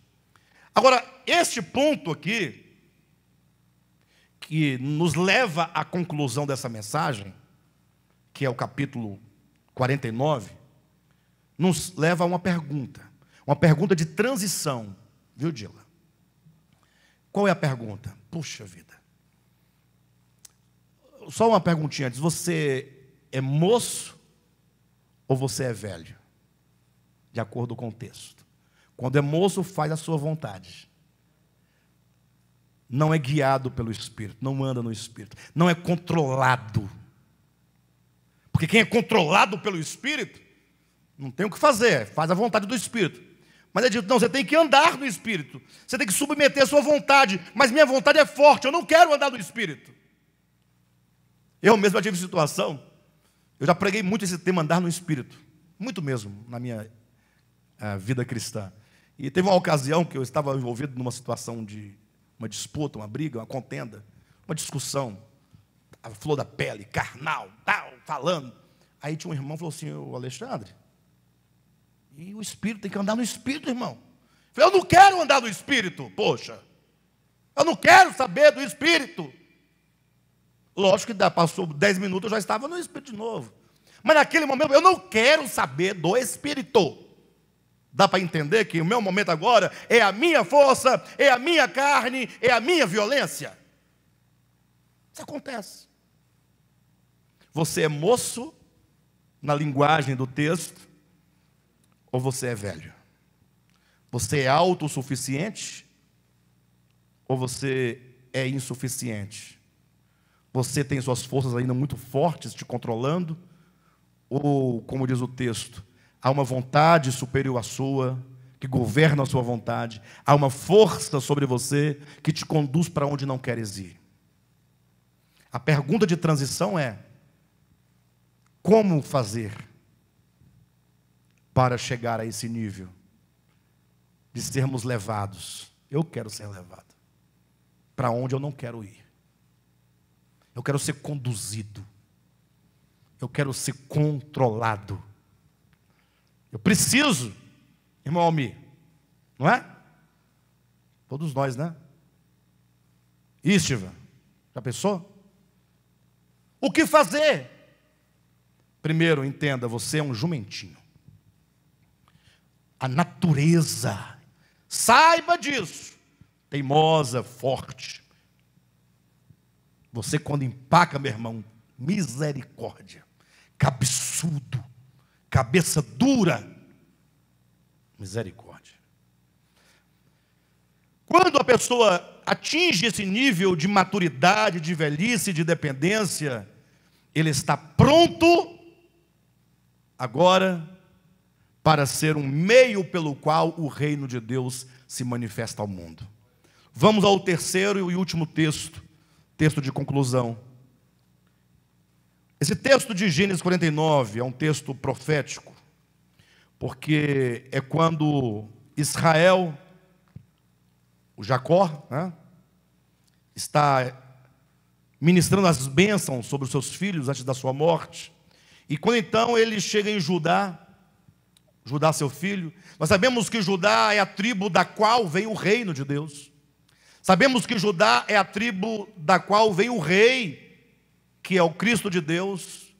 Agora, este ponto aqui, que nos leva à conclusão dessa mensagem, que é o capítulo 49, nos leva a uma pergunta, uma pergunta de transição, viu, Dila? Qual é a pergunta? Puxa vida. Só uma perguntinha antes: você é moço ou você é velho? De acordo com o texto. Quando é moço, faz a sua vontade. Não é guiado pelo Espírito, não anda no Espírito, não é controlado porque quem é controlado pelo Espírito, não tem o que fazer, faz a vontade do Espírito. Mas é dito, não, você tem que andar no Espírito, você tem que submeter a sua vontade, mas minha vontade é forte, eu não quero andar no Espírito. Eu mesmo já tive situação, eu já preguei muito esse tema andar no Espírito, muito mesmo na minha eh, vida cristã. E teve uma ocasião que eu estava envolvido numa situação de uma disputa, uma briga, uma contenda, uma discussão a flor da pele, carnal, tal, falando. Aí tinha um irmão que falou assim: Ô Alexandre, e o espírito tem que andar no espírito, irmão. Eu falei, eu não quero andar no espírito, poxa. Eu não quero saber do espírito. Lógico que dá, passou dez minutos, eu já estava no espírito de novo. Mas naquele momento, eu não quero saber do espírito. Dá para entender que o meu momento agora é a minha força, é a minha carne, é a minha violência. Isso acontece. Você é moço, na linguagem do texto, ou você é velho? Você é autossuficiente, ou você é insuficiente? Você tem suas forças ainda muito fortes te controlando, ou, como diz o texto, há uma vontade superior à sua, que governa a sua vontade, há uma força sobre você que te conduz para onde não queres ir. A pergunta de transição é: como fazer para chegar a esse nível de sermos levados? Eu quero ser levado para onde eu não quero ir. Eu quero ser conduzido. Eu quero ser controlado. Eu preciso, irmão Almi, não é? Todos nós, né? Isso, Ivan, já pensou? O que fazer? Primeiro, entenda, você é um jumentinho. A natureza, saiba disso, teimosa, forte. Você, quando empaca, meu irmão, misericórdia, cabeçudo, cabeça dura, misericórdia. Quando a pessoa atinge esse nível de maturidade, de velhice, de dependência, ele está pronto agora para ser um meio pelo qual o reino de Deus se manifesta ao mundo. Vamos ao terceiro e último texto, texto de conclusão. Esse texto de Gênesis 49 é um texto profético, porque é quando Israel, o Jacó, né, está ministrando as bênçãos sobre os seus filhos antes da sua morte. E quando então ele chega em Judá, Judá seu filho, nós sabemos que Judá é a tribo da qual vem o reino de Deus. Sabemos que Judá é a tribo da qual vem o rei, que é o Cristo de Deus.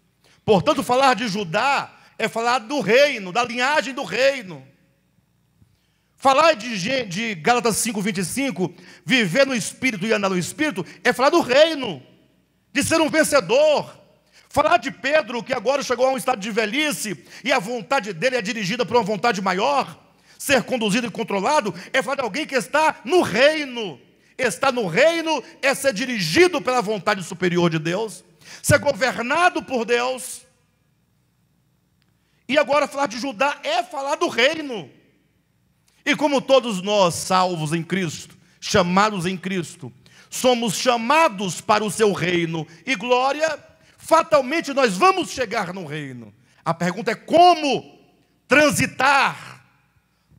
Portanto, falar de Judá é falar do reino, da linhagem do reino. Falar de, de Gálatas 5,25, viver no Espírito e andar no Espírito, é falar do reino, de ser um vencedor, Falar de Pedro, que agora chegou a um estado de velhice e a vontade dele é dirigida para uma vontade maior, ser conduzido e controlado, é falar de alguém que está no reino. Está no reino é ser dirigido pela vontade superior de Deus, ser governado por Deus. E agora falar de Judá é falar do reino. E como todos nós, salvos em Cristo, chamados em Cristo, somos chamados para o seu reino e glória fatalmente nós vamos chegar no reino. A pergunta é como transitar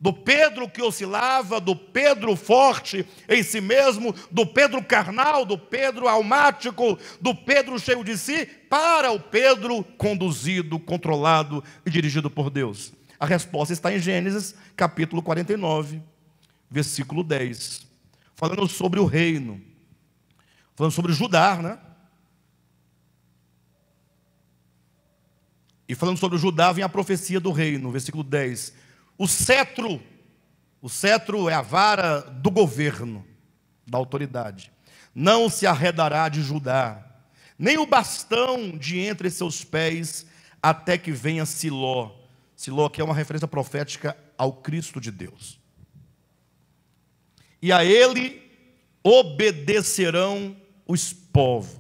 do Pedro que oscilava, do Pedro forte em si mesmo, do Pedro carnal, do Pedro almático, do Pedro cheio de si, para o Pedro conduzido, controlado e dirigido por Deus. A resposta está em Gênesis, capítulo 49, versículo 10. Falando sobre o reino, falando sobre Judá, né? E falando sobre Judá, vem a profecia do reino, no versículo 10. O cetro, o cetro é a vara do governo, da autoridade. Não se arredará de Judá, nem o bastão de entre seus pés, até que venha Siló. Siló que é uma referência profética ao Cristo de Deus. E a ele obedecerão os povos.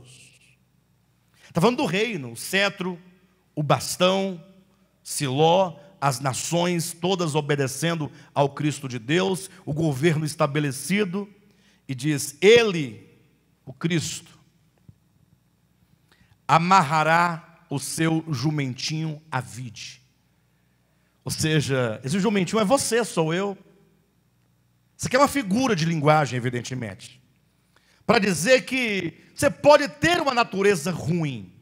Está falando do reino, o cetro, o bastão, Siló, as nações todas obedecendo ao Cristo de Deus, o governo estabelecido, e diz: Ele, o Cristo, amarrará o seu jumentinho à vide. Ou seja, esse jumentinho é você, sou eu. Isso aqui é uma figura de linguagem, evidentemente. Para dizer que você pode ter uma natureza ruim,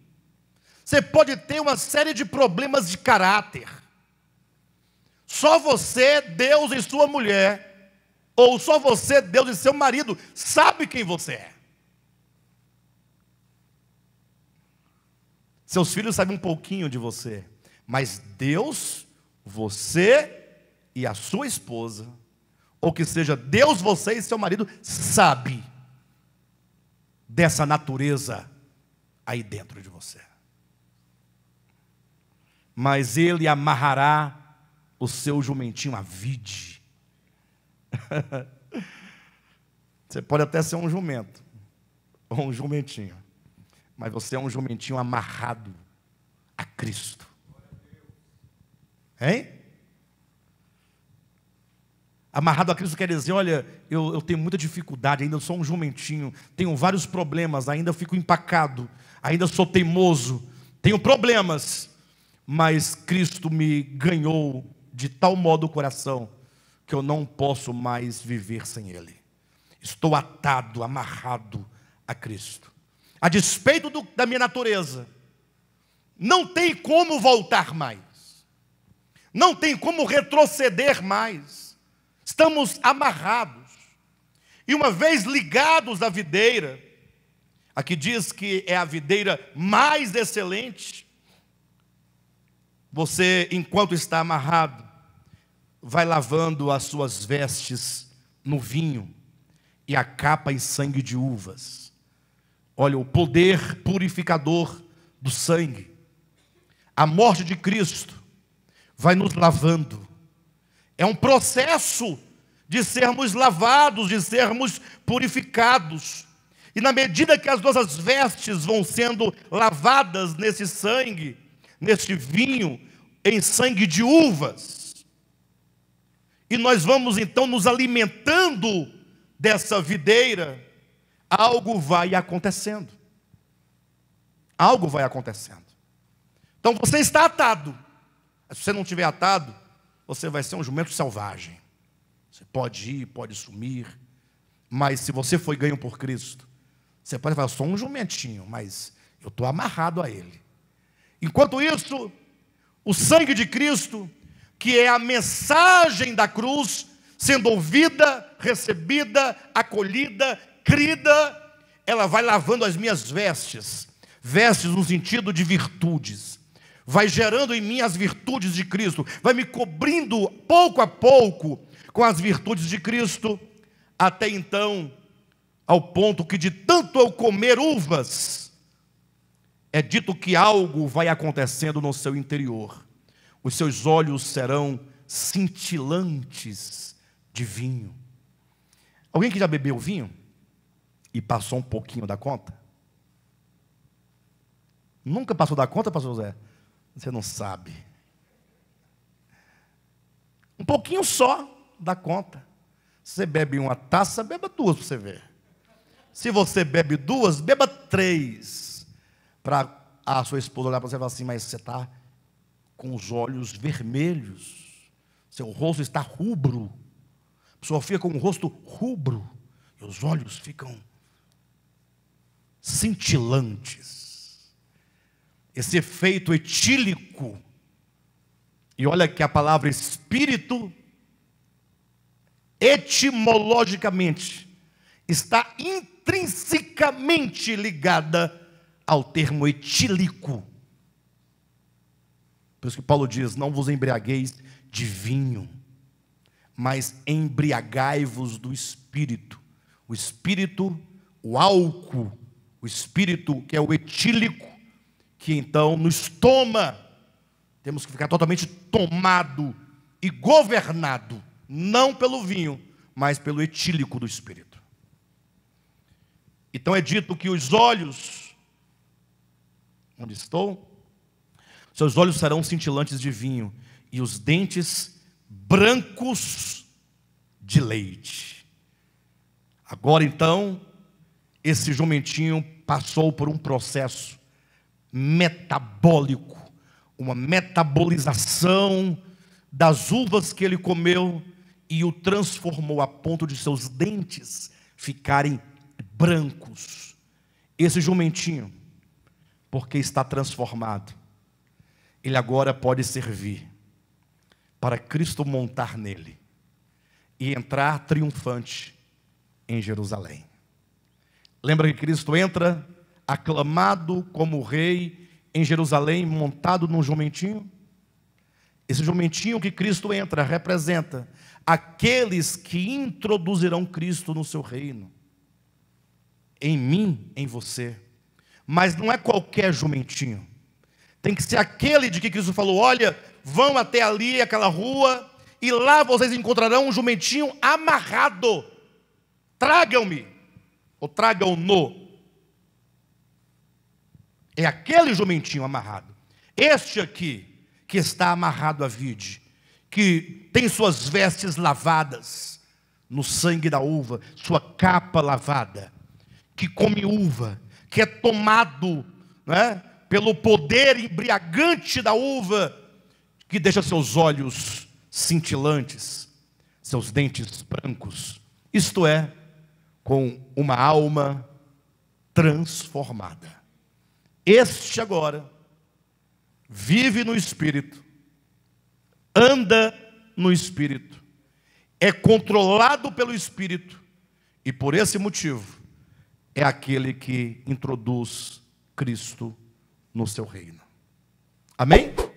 você pode ter uma série de problemas de caráter. Só você, Deus e sua mulher, ou só você, Deus e seu marido, sabe quem você é. Seus filhos sabem um pouquinho de você, mas Deus, você e a sua esposa, ou que seja Deus, você e seu marido, sabe dessa natureza aí dentro de você mas ele amarrará o seu jumentinho à vide. você pode até ser um jumento, ou um jumentinho, mas você é um jumentinho amarrado a Cristo. Hein? Amarrado a Cristo quer dizer: olha, eu, eu tenho muita dificuldade, ainda sou um jumentinho, tenho vários problemas, ainda fico empacado, ainda sou teimoso, tenho problemas, mas Cristo me ganhou de tal modo o coração que eu não posso mais viver sem Ele. Estou atado, amarrado a Cristo. A despeito do, da minha natureza, não tem como voltar mais, não tem como retroceder mais. Estamos amarrados. E uma vez ligados à videira, aqui diz que é a videira mais excelente, você, enquanto está amarrado, vai lavando as suas vestes no vinho e a capa em sangue de uvas. Olha, o poder purificador do sangue. A morte de Cristo vai nos lavando. É um processo de sermos lavados, de sermos purificados. E na medida que as nossas vestes vão sendo lavadas nesse sangue, neste vinho em sangue de uvas. E nós vamos então nos alimentando dessa videira, algo vai acontecendo. Algo vai acontecendo. Então você está atado. Se você não tiver atado, você vai ser um jumento selvagem. Você pode ir, pode sumir, mas se você foi ganho por Cristo, você pode falar, sou um jumentinho, mas eu estou amarrado a ele. Enquanto isso, o sangue de Cristo, que é a mensagem da cruz, sendo ouvida, recebida, acolhida, crida, ela vai lavando as minhas vestes, vestes no sentido de virtudes, vai gerando em mim as virtudes de Cristo, vai me cobrindo pouco a pouco com as virtudes de Cristo, até então, ao ponto que de tanto eu comer uvas, é dito que algo vai acontecendo no seu interior. Os seus olhos serão cintilantes de vinho. Alguém que já bebeu vinho e passou um pouquinho da conta? Nunca passou da conta, pastor José? Você não sabe. Um pouquinho só da conta. Você bebe uma taça, beba duas para você ver. Se você bebe duas, beba três para a sua esposa olhar para você e falar assim: Mas você está com os olhos vermelhos, seu rosto está rubro. A pessoa fica com o rosto rubro e os olhos ficam cintilantes. Esse efeito etílico. E olha que a palavra espírito, etimologicamente, está intrinsecamente ligada ao termo etílico. Por isso que Paulo diz: Não vos embriagueis de vinho, mas embriagai-vos do espírito. O espírito, o álcool, o espírito que é o etílico, que então nos toma. Temos que ficar totalmente tomado e governado, não pelo vinho, mas pelo etílico do espírito. Então é dito que os olhos onde estou, seus olhos serão cintilantes de vinho e os dentes brancos de leite. Agora então, esse jumentinho passou por um processo metabólico, uma metabolização das uvas que ele comeu e o transformou a ponto de seus dentes ficarem brancos. Esse jumentinho porque está transformado. Ele agora pode servir para Cristo montar nele e entrar triunfante em Jerusalém. Lembra que Cristo entra aclamado como rei em Jerusalém, montado num jumentinho? Esse jumentinho que Cristo entra representa aqueles que introduzirão Cristo no seu reino. Em mim, em você. Mas não é qualquer jumentinho. Tem que ser aquele de que Cristo falou: olha, vão até ali, aquela rua, e lá vocês encontrarão um jumentinho amarrado. Tragam-me, ou tragam-no. É aquele jumentinho amarrado. Este aqui, que está amarrado à vide, que tem suas vestes lavadas no sangue da uva, sua capa lavada, que come uva, que é tomado né, pelo poder embriagante da uva, que deixa seus olhos cintilantes, seus dentes brancos, isto é, com uma alma transformada. Este agora vive no espírito, anda no espírito, é controlado pelo espírito, e por esse motivo é aquele que introduz Cristo no seu reino. Amém?